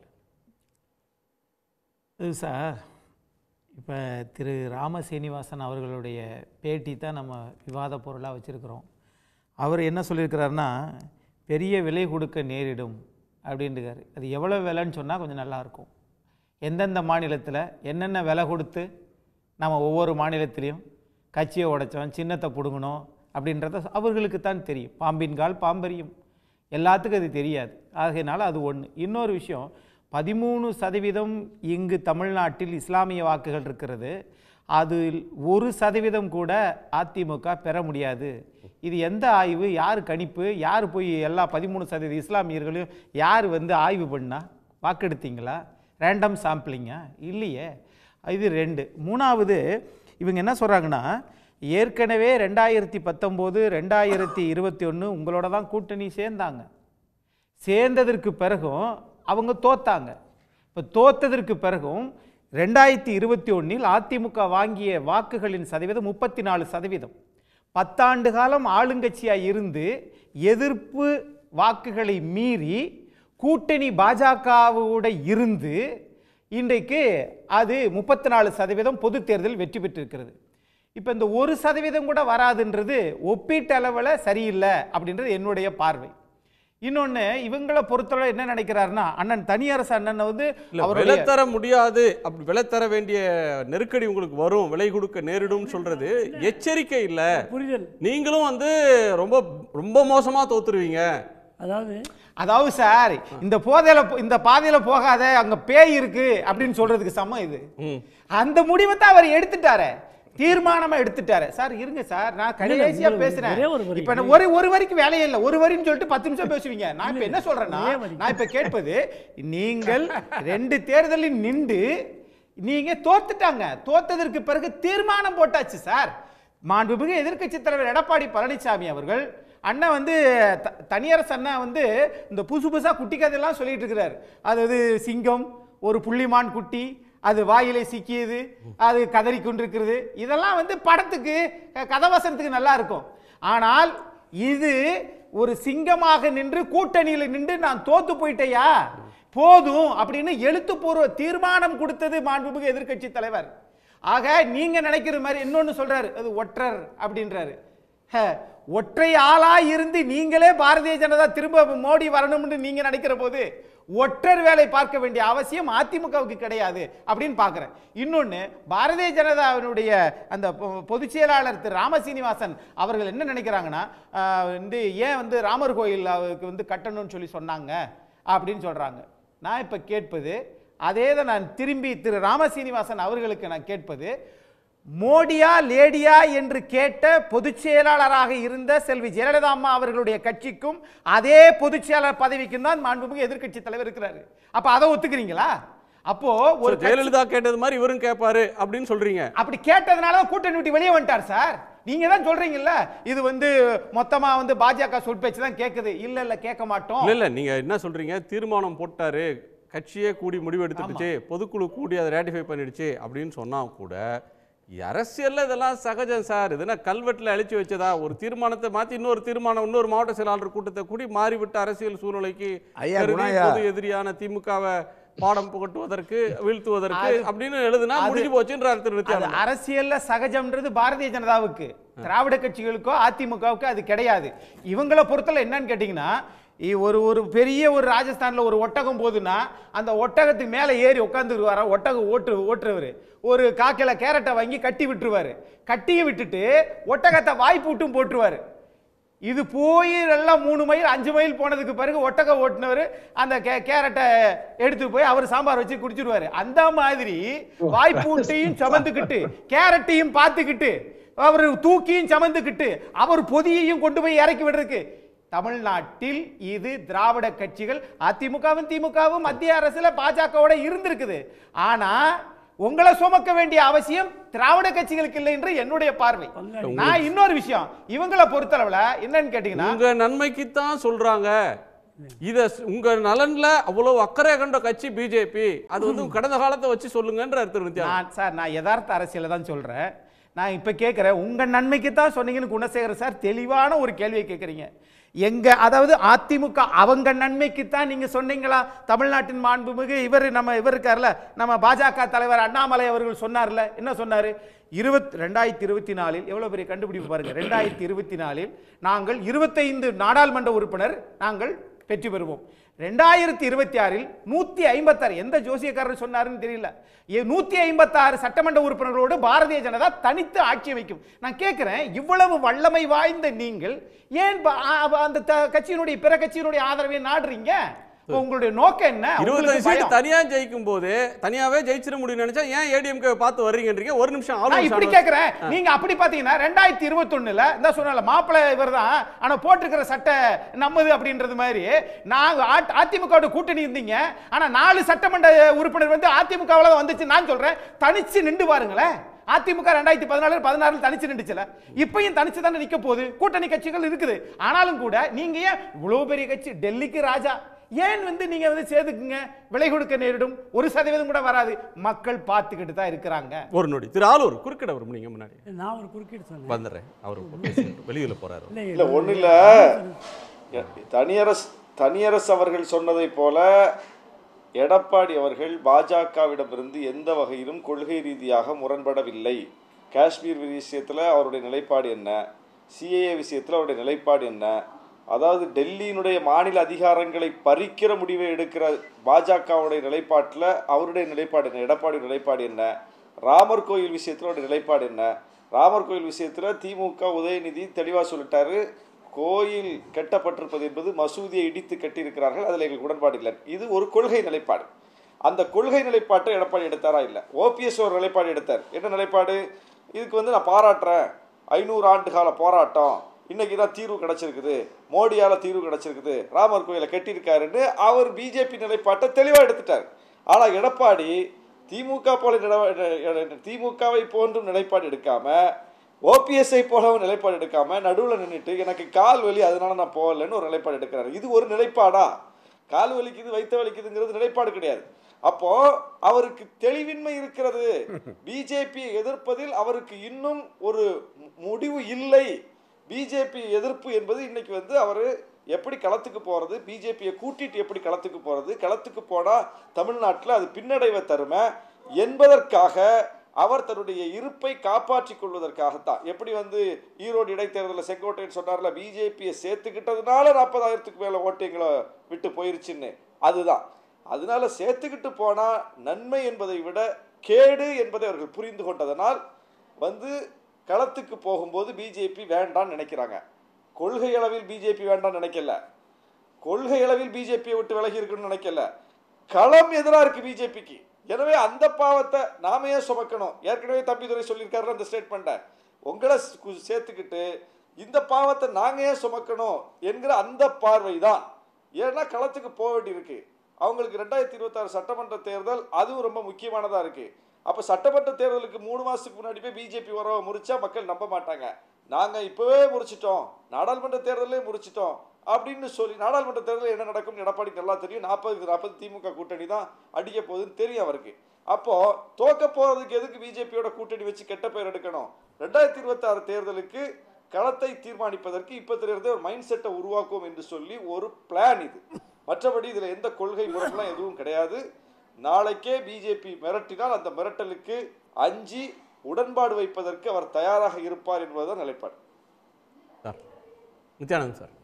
சார் இப்போ திரு ராம சீனிவாசன் அவர்களுடைய பேட்டி தான் நம்ம விவாத பொருளாக வச்சுருக்கிறோம் அவர் என்ன சொல்லியிருக்கிறாருன்னா பெரிய விலை கொடுக்க நேரிடும் அப்படின்ட்டுக்காரு அது எவ்வளோ விலைன்னு சொன்னால் கொஞ்சம் நல்லாயிருக்கும் எந்தெந்த மாநிலத்தில் என்னென்ன விலை கொடுத்து நம்ம ஒவ்வொரு மாநிலத்திலையும் கட்சியை உடைச்சோம் சின்னத்தை பிடுங்கணும் அப்படின்றத அவர்களுக்கு தான் தெரியும் பாம்பின் கால் பாம்பரியும் எல்லாத்துக்கும் அது தெரியாது ஆகையினால அது ஒன்று இன்னொரு விஷயம் பதிமூணு சதவீதம் இங்கு தமிழ்நாட்டில் இஸ்லாமிய வாக்குகள் இருக்கிறது அதில் ஒரு சதவீதம் கூட அதிமுக பெற முடியாது இது எந்த ஆய்வு யார் கணிப்பு யார் போய் எல்லா பதிமூணு சதவீத இஸ்லாமியர்களையும் யார் வந்து ஆய்வு பண்ணால் வாக்கெடுத்தீங்களா ரேண்டம் சாம்பிளிங்கா இல்லையே இது ரெண்டு மூணாவது இவங்க என்ன சொல்கிறாங்கன்னா ஏற்கனவே ரெண்டாயிரத்தி பத்தொம்போது ரெண்டாயிரத்தி இருபத்தி ஒன்று உங்களோட தான் கூட்டணி சேர்ந்தாங்க சேர்ந்ததற்கு பிறகும் அவங்க தோத்தாங்க இப்போ தோத்ததற்கு பிறகும் ரெண்டாயிரத்தி இருபத்தி ஒன்றில் அதிமுக வாங்கிய வாக்குகளின் சதவீதம் முப்பத்தி நாலு சதவீதம் பத்தாண்டு காலம் ஆளுங்கட்சியாக இருந்து எதிர்ப்பு வாக்குகளை மீறி கூட்டணி பாஜகவோட இருந்து இன்றைக்கு அது முப்பத்தி நாலு சதவீதம் பொது தேர்தல் வெற்றி பெற்றிருக்கிறது இப்போ இந்த ஒரு சதவீதம் கூட வராதுன்றது ஒப்பீட்டளவில் சரியில்லை அப்படின்றது என்னுடைய பார்வை இன்னொன்னு இவங்களை பொறுத்தவரை என்ன நினைக்கிறாருன்னா அண்ணன் தனியரசு அண்ணன் வந்து அவர் விலை தர முடியாது அப்படி விலை தர வேண்டிய நெருக்கடி உங்களுக்கு வரும் விலை கொடுக்க நேரிடும் சொல்றது எச்சரிக்கை இல்லை புரிதல் நீங்களும் வந்து ரொம்ப ரொம்ப மோசமா தோத்துருவீங்க அதாவது அதாவது சார் இந்த போதையில இந்த பாதையில போகாத அங்க பேய் இருக்கு அப்படின்னு சொல்றதுக்கு சமம் இது அந்த முடிவை தான் அவர் எடுத்துட்டாரு தீர்மானமா எடுத்துட்டாரு சார் இருங்க சார் நான் கடைசியா பேசுறேன் இப்ப ஒரு ஒரு வரைக்கும் வேலையே இல்ல ஒரு வரின்னு சொல்லிட்டு பத்து நிமிஷம் பேசுவீங்க நான் இப்ப என்ன சொல்றேன்னா நான் இப்ப கேட்பது நீங்கள் ரெண்டு தேர்தலில் நின்று நீங்க தோத்துட்டாங்க தோத்ததற்கு பிறகு தீர்மானம் போட்டாச்சு சார் மாண்புமிகு எதிர்கட்சி தலைவர் எடப்பாடி பழனிசாமி அவர்கள் அண்ணன் வந்து தனியரசு அண்ணா வந்து இந்த புதுசு புதுசாக குட்டி கதையெல்லாம் சொல்லிட்டு இருக்கிறார் அதாவது சிங்கம் ஒரு புள்ளிமான் குட்டி அது வாயிலை சிக்கியது அது கதறி கொண்டிருக்கிறது இதெல்லாம் வந்து படத்துக்கு கதவசனத்துக்கு நல்லா இருக்கும் ஆனால் இது ஒரு சிங்கமாக நின்று கூட்டணியில் நின்று நான் தோத்து போயிட்டேயா போதும் அப்படின்னு எழுத்துப்பூர்வ தீர்மானம் கொடுத்தது மாண்புமிகு எதிர்கட்சி தலைவர் ஆக நீங்க நினைக்கிற மாதிரி இன்னொன்னு சொல்றாரு அது ஒற்றர் அப்படின்றாரு ஒற்றை ஆளா இருந்து நீங்களே பாரதிய ஜனதா திரும்ப மோடி வரணும்னு நீங்க நினைக்கிற போது ஒற்றர் வேலை பார்க்க வேண்டிய அவசியம் அதிமுகவுக்கு கிடையாது அப்படின்னு பார்க்குறேன் இன்னொன்று பாரதிய ஜனதாவினுடைய அந்த பொதுச் செயலாளர் திரு ராமசீனிவாசன் அவர்கள் என்ன நினைக்கிறாங்கன்னா வந்து ஏன் வந்து ராமர் கோயில் அவருக்கு வந்து கட்டணும்னு சொல்லி சொன்னாங்க அப்படின்னு சொல்கிறாங்க நான் இப்போ கேட்பது அதே தான் நான் திரும்பி திரு ராமசீனிவாசன் அவர்களுக்கு நான் கேட்பது மோடியா லேடியா என்று கேட்ட பொதுச் செயலாளராக இருந்த செல்வி ஜெயலலிதா அம்மா அவர்களுடைய கட்சிக்கும் அதே பொதுச் செயலாளர் பதவிக்கும் தான் மாண்புமிகு எதிர்கட்சி தலைவர் இருக்கிறாரு அப்ப அதை ஒத்துக்கிறீங்களா அப்போ ஒரு ஜெயலலிதா கேட்டது மாதிரி இவரும் கேட்பாரு அப்படின்னு சொல்றீங்க அப்படி கேட்டதுனால கூட்டணி விட்டு வெளியே வந்துட்டார் சார் நீங்க தான் சொல்றீங்கல்ல இது வந்து மொத்தமா வந்து பாஜக சொல் பேச்சு தான் கேட்குது இல்ல இல்ல கேட்க மாட்டோம் இல்ல நீங்க என்ன சொல்றீங்க தீர்மானம் போட்டாரு கட்சியே கூடி முடிவு எடுத்துடுச்சு பொதுக்குழு கூடி அதை ரேட்டிஃபை பண்ணிடுச்சு அப்படின்னு சொன்னா கூட அரசியலில் இதெல்லாம் சகஜம் சார் இதுனா கல்வெட்டில் அழிச்சு வச்சதா ஒரு தீர்மானத்தை மாற்றி இன்னொரு தீர்மானம் இன்னொரு மாவட்ட செயலாளர் கூட்டத்தை கூடி மாறிவிட்ட அரசியல் சூழ்நிலைக்கு பொது எதிரியான திமுகவை பாடம் புகட்டுவதற்கு வீழ்த்துவதற்கு அப்படின்னு எழுதுனா முடிஞ்சு போச்சுன்றார் திரு அரசியல்ல சகஜம்ன்றது பாரதிய ஜனதாவுக்கு திராவிட கட்சிகளுக்கோ அதிமுகவுக்கு அது கிடையாது இவங்களை பொறுத்தல என்னன்னு கேட்டீங்கன்னா ஒரு ஒரு பெரிய ஒரு ராஜஸ்தானில் ஒரு ஒட்டகம் போகுதுன்னா அந்த ஒட்டகத்துக்கு மேலே ஏறி உட்காந்துருவார ஒட்டகம் ஓட்டு ஓட்டுறவர் ஒரு காக்கில் கேரட்டை வாங்கி கட்டி விட்டுருவார் கட்டியை விட்டுட்டு ஒட்டகத்தை வாய்ப்பு விட்டும் போட்டுருவார் இது போய் எல்லாம் மூணு மைல் அஞ்சு மைல் போனதுக்கு பிறகு ஒட்டகம் ஓட்டினவர் அந்த கே கேரட்டை எடுத்து போய் அவர் சாம்பார் வச்சு குடிச்சிருவாரு அந்த மாதிரி வாய்ப்பூட்டையும் சமந்துக்கிட்டு கேரட்டையும் பார்த்துக்கிட்டு அவர் தூக்கியும் சமந்துக்கிட்டு அவர் பொதியையும் கொண்டு போய் இறக்கி விடுறதுக்கு தமிழ்நாட்டில் இது திராவிட கட்சிகள் அதிமுகவும் திமுகவும் மத்திய அரசில் பாஜகவோட இருந்திருக்குது ஆனால் உங்களை சுமக்க வேண்டிய அவசியம் திராவிட கட்சிகளுக்கு இல்லை என்று என்னுடைய பார்வை நான் இன்னொரு விஷயம் இவங்களை பொறுத்தளவுல என்னன்னு கேட்டீங்கன்னா உங்க நன்மைக்கு தான் சொல்றாங்க இத உங்க நலன்ல அவ்வளவு அக்கறை கண்ட கட்சி பிஜேபி அது வந்து கடந்த காலத்தை வச்சு சொல்லுங்கன்ற சார் நான் யதார்த்த அரசியல தான் சொல்றேன் நான் இப்போ கேட்குறேன் உங்கள் நன்மைக்கு தான் சொன்னீங்கன்னு குணசேகர சார் தெளிவான ஒரு கேள்வியை கேட்குறீங்க எங்கள் அதாவது அதிமுக அவங்க நன்மைக்கு தான் நீங்கள் சொன்னீங்களா தமிழ்நாட்டின் மாண்புமிகு இவர் நம்ம இவர் இருக்கார்ல நம்ம பாஜக தலைவர் அண்ணாமலை அவர்கள் சொன்னார்ல என்ன சொன்னார் இருபத் ரெண்டாயிரத்தி இருபத்தி நாலில் எவ்வளோ பெரிய கண்டுபிடிப்பு பாருங்கள் ரெண்டாயிரத்தி இருபத்தி நாலில் நாங்கள் இருபத்தைந்து நாடாளுமன்ற உறுப்பினர் நாங்கள் வெற்றி பெறுவோம் ரெண்டாயிரத்தி இருபத்தி ஆறில் நூற்றி ஐம்பத்தாறு எந்த ஜோசியக்காரர் சொன்னாருன்னு தெரியல நூற்றி ஐம்பத்தாறு சட்டமன்ற உறுப்பினரோடு பாரதிய ஜனதா தனித்து ஆட்சி அமைக்கும் நான் கேட்குறேன் இவ்வளவு வல்லமை வாய்ந்த நீங்கள் ஏன் அந்த கட்சியினுடைய பிற கட்சியினுடைய ஆதரவை நாடுறீங்க உங்களுடைய நோக்கம் என்ன இருபத்தஞ்சு சீட் தனியா ஜெயிக்கும் போது தனியாவே ஜெயிச்சிட முடியும் நினைச்சா ஏன் ஏடிஎம்கே பார்த்து வர்றீங்கன்றீங்க ஒரு நிமிஷம் ஆளும் இப்படி கேட்கறேன் நீங்க அப்படி பாத்தீங்கன்னா ரெண்டாயிரத்தி இருபத்தொன்னுல இந்த சொன்னால மாப்பிள்ளை இவர் தான் ஆனா போட்டிருக்கிற சட்டை நம்மது அப்படின்றது மாதிரி நாங்க அதிமுக கூட்டணி இருந்தீங்க ஆனா நாலு சட்டமன்ற உறுப்பினர் வந்து அதிமுகவில் வந்துச்சு நான் சொல்றேன் தனிச்சு நின்று பாருங்களேன் அதிமுக ரெண்டாயிரத்தி பதினாலு பதினாறு தனிச்சு நின்றுச்சுல இப்பயும் தனிச்சு தானே நிக்க போகுது கூட்டணி கட்சிகள் இருக்குது ஆனாலும் கூட நீங்க ஏன் இவ்வளோ பெரிய கட்சி டெல்லிக்கு ராஜா ஏன் வந்து நீங்க வந்து சேர்த்துக்குங்க விலை கொடுக்க நேரிடும் ஒரு சதவீதம் கூட வராது மக்கள் பார்த்துக்கிட்டு தான் இருக்கிறாங்க ஒரு நொடி திரு ஆளுர் குறுக்கிட வரும் நீங்க முன்னாடி நான் ஒரு குறுக்கிட்டு வந்துடுறேன் அவர் வெளியில் போறாரு இல்லை ஒன்றும் இல்லை தனியரசு தனியரசு அவர்கள் சொன்னதை போல எடப்பாடி அவர்கள் பாஜகவிடமிருந்து எந்த வகையிலும் கொள்கை ரீதியாக முரண்படவில்லை காஷ்மீர் விஷயத்தில் அவருடைய நிலைப்பாடு என்ன சிஏஏ விஷயத்தில் அவருடைய நிலைப்பாடு என்ன அதாவது டெல்லியினுடைய மாநில அதிகாரங்களை பறிக்கிற முடிவை எடுக்கிற பாஜகவுடைய நிலைப்பாட்டில் அவருடைய நிலைப்பாடு என்ன எடப்பாடி நிலைப்பாடு என்ன ராமர் கோயில் விஷயத்தில் அவருடைய நிலைப்பாடு என்ன ராமர் கோயில் விஷயத்தில் திமுக உதயநிதி தெளிவாக சொல்லிட்டார் கோயில் கட்டப்பட்டிருப்பது என்பது மசூதியை இடித்து கட்டியிருக்கிறார்கள் அதில் எங்களுக்கு உடன்பாடு இல்லை இது ஒரு கொள்கை நிலைப்பாடு அந்த கொள்கை நிலைப்பாட்டை எடப்பாடி எடுத்தாரா இல்லை ஓபிஎஸ் ஒரு நிலைப்பாடு எடுத்தார் என்ன நிலைப்பாடு இதுக்கு வந்து நான் பாராட்டுறேன் ஐநூறு ஆண்டு கால போராட்டம் இன்றைக்கி தான் தீர்வு கிடச்சிருக்குது மோடியால் தீர்வு கிடச்சிருக்குது ராமர் கோயிலை கட்டியிருக்காருன்னு அவர் பிஜேபி நிலைப்பாட்டை தெளிவாக எடுத்துட்டார் ஆனால் எடப்பாடி திமுக போல திமுகவை போன்றும் நிலைப்பாடு எடுக்காமல் ஓபிஎஸ்ஐ போலவும் நிலைப்பாடு எடுக்காமல் நடுவில் நின்றுட்டு எனக்கு கால் வலி அதனால நான் போகலன்னு ஒரு நிலைப்பாடு எடுக்கிறாரு இது ஒரு நிலைப்பாடா கால் வலிக்குது வைத்த வலிக்குதுங்கிறது நிலைப்பாடு கிடையாது அப்போ அவருக்கு தெளிவின்மை இருக்கிறது [laughs] பிஜேபியை எதிர்ப்பதில் அவருக்கு இன்னும் ஒரு முடிவு இல்லை பிஜேபி எதிர்ப்பு என்பது இன்றைக்கி வந்து அவர் எப்படி களத்துக்கு போகிறது பிஜேபியை கூட்டிகிட்டு எப்படி களத்துக்கு போகிறது களத்துக்கு போனால் தமிழ்நாட்டில் அது பின்னடைவை தருமை என்பதற்காக அவர் தன்னுடைய இருப்பை காப்பாற்றி கொள்வதற்காகத்தான் எப்படி வந்து ஈரோடு இடைத்தேர்தலில் செங்கோட்டைன்னு சொன்னார்ல பிஜேபியை சேர்த்துக்கிட்டதுனால நாற்பதாயிரத்துக்கு மேலே ஓட்டிங்களை விட்டு போயிருச்சுன்னு அதுதான் அதனால சேர்த்துக்கிட்டு போனால் நன்மை என்பதை விட கேடு என்பதை அவர்கள் புரிந்து கொண்டதனால் வந்து களத்துக்கு போகும்போது பிஜேபி வேண்டாம்னு நினைக்கிறாங்க கொள்கை அளவில் பிஜேபி வேண்டாம்னு நினைக்கல கொள்கை அளவில் பிஜேபியை விட்டு விலகி இருக்குன்னு நினைக்கல களம் எதிராக இருக்குது பிஜேபிக்கு எனவே அந்த பாவத்தை நாமையே சுமக்கணும் ஏற்கனவே தம்பிதுரை சொல்லியிருக்காரு அந்த ஸ்டேட்மெண்ட்டை உங்களை சேர்த்துக்கிட்டு இந்த பாவத்தை நாங்கள் ஏன் சுமக்கணும் என்கிற அந்த பார்வை தான் ஏன்னா களத்துக்கு போக வேண்டியிருக்கு அவங்களுக்கு ரெண்டாயிரத்தி இருபத்தாறு சட்டமன்ற தேர்தல் அதுவும் ரொம்ப முக்கியமானதாக இருக்குது அப்போ சட்டமன்ற தேர்தலுக்கு மூணு மாதத்துக்கு முன்னாடி போய் பிஜேபி உறவை முறிச்சா மக்கள் நம்ப மாட்டாங்க நாங்கள் இப்போவே முறிச்சிட்டோம் நாடாளுமன்ற தேர்தலே முறிச்சிட்டோம் அப்படின்னு சொல்லி நாடாளுமன்ற தேர்தலில் என்ன நடக்கும்னு எடப்பாடி நல்லா தெரியும் நாற்பதுக்கு நாற்பது திமுக கூட்டணி தான் அடிக்க போகுதுன்னு தெரியும் அவருக்கு அப்போது தோக்க போகிறதுக்கு எதுக்கு பிஜேபியோட கூட்டணி வச்சு கெட்ட பேர் எடுக்கணும் ரெண்டாயிரத்தி இருபத்தாறு தேர்தலுக்கு களத்தை தீர்மானிப்பதற்கு இப்போ தெரியறது ஒரு மைண்ட் செட்டை உருவாக்குவோம் என்று சொல்லி ஒரு பிளான் இது மற்றபடி இதில் எந்த கொள்கை முறைகள்லாம் எதுவும் கிடையாது நாளைக்கே பிஜேபி மிரட்டினால் அந்த மிரட்டலுக்கு அஞ்சு உடன்பாடு வைப்பதற்கு அவர் தயாராக இருப்பார் என்பதுதான் நிலைப்பாடு நித்யானந்த் சார்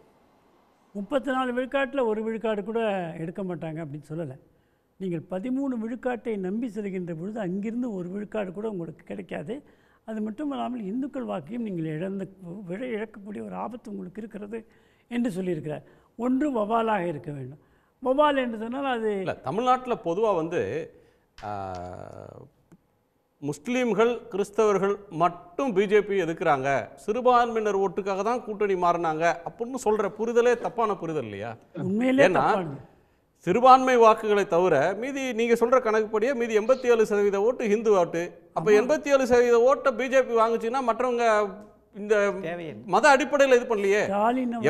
முப்பத்தி நாலு விழுக்காட்டில் ஒரு விழுக்காடு கூட எடுக்க மாட்டாங்க அப்படின்னு சொல்லலை நீங்கள் பதிமூணு விழுக்காட்டை நம்பி செல்கின்ற பொழுது அங்கிருந்து ஒரு விழுக்காடு கூட உங்களுக்கு கிடைக்காது அது மட்டும் இல்லாமல் இந்துக்கள் வாக்கையும் நீங்கள் இழந்து விழ இழக்கக்கூடிய ஒரு ஆபத்து உங்களுக்கு இருக்கிறது என்று சொல்லியிருக்கிறார் ஒன்று வவாலாக இருக்க வேண்டும் மொபைல் என்று சொன்னால் அது இல்லை தமிழ்நாட்டில் பொதுவாக வந்து முஸ்லீம்கள் கிறிஸ்தவர்கள் மட்டும் பிஜேபி எதுக்குறாங்க சிறுபான்மையினர் ஓட்டுக்காக தான் கூட்டணி மாறினாங்க அப்படின்னு சொல்கிற புரிதலே தப்பான புரிதல் இல்லையா ஏன்னா சிறுபான்மை வாக்குகளை தவிர மீதி நீங்கள் சொல்கிற கணக்குப்படியே மீதி எண்பத்தி ஏழு சதவீத ஓட்டு ஹிந்து ஓட்டு அப்போ எண்பத்தி ஏழு சதவீத ஓட்டை பிஜேபி வாங்குச்சுன்னா மற்றவங்க இந்த மத அடிப்படையில் இது பண்ணலையே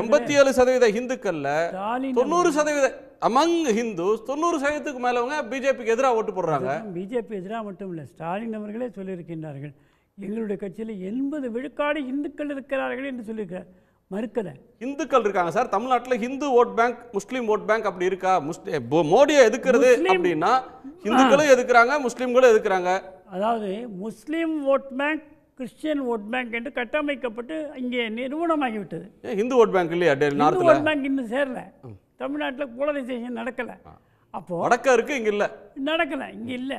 எண்பத்தி ஏழு சதவீத ஹிந்துக்கள்ல தொண்ணூறு சதவீத அமங் ஹிந்து தொண்ணூறு சதவீதத்துக்கு மேலவங்க பிஜேபிக்கு எதிராக ஓட்டு போடுறாங்க பிஜேபி எதிராக மட்டும் இல்லை ஸ்டாலின் அவர்களே சொல்லியிருக்கின்றார்கள் எங்களுடைய கட்சியில் எண்பது விழுக்காடு இந்துக்கள் இருக்கிறார்கள் என்று சொல்லியிருக்கிறார் மறுக்கலை இந்துக்கள் இருக்காங்க சார் தமிழ்நாட்டில் Hindu vote bank Muslim vote bank அப்படி இருக்கா மோடியை எதுக்குறது அப்படின்னா இந்துக்களும் எதுக்குறாங்க முஸ்லீம்களும் எதுக்குறாங்க அதாவது Muslim vote bank Christian vote bank என்று கட்டமைக்கப்பட்டு இங்கே நிறுவனமாகிவிட்டது இந்து ஓட் பேங்க் இல்லையா இந்து ஓட் பேங்க் இன்னும் சேரல தமிழ்நாட்டில் போலரைசேஷன் நடக்கலை அப்போது நடக்க இருக்குது இங்கே இல்லை நடக்கலை இங்கே இல்லை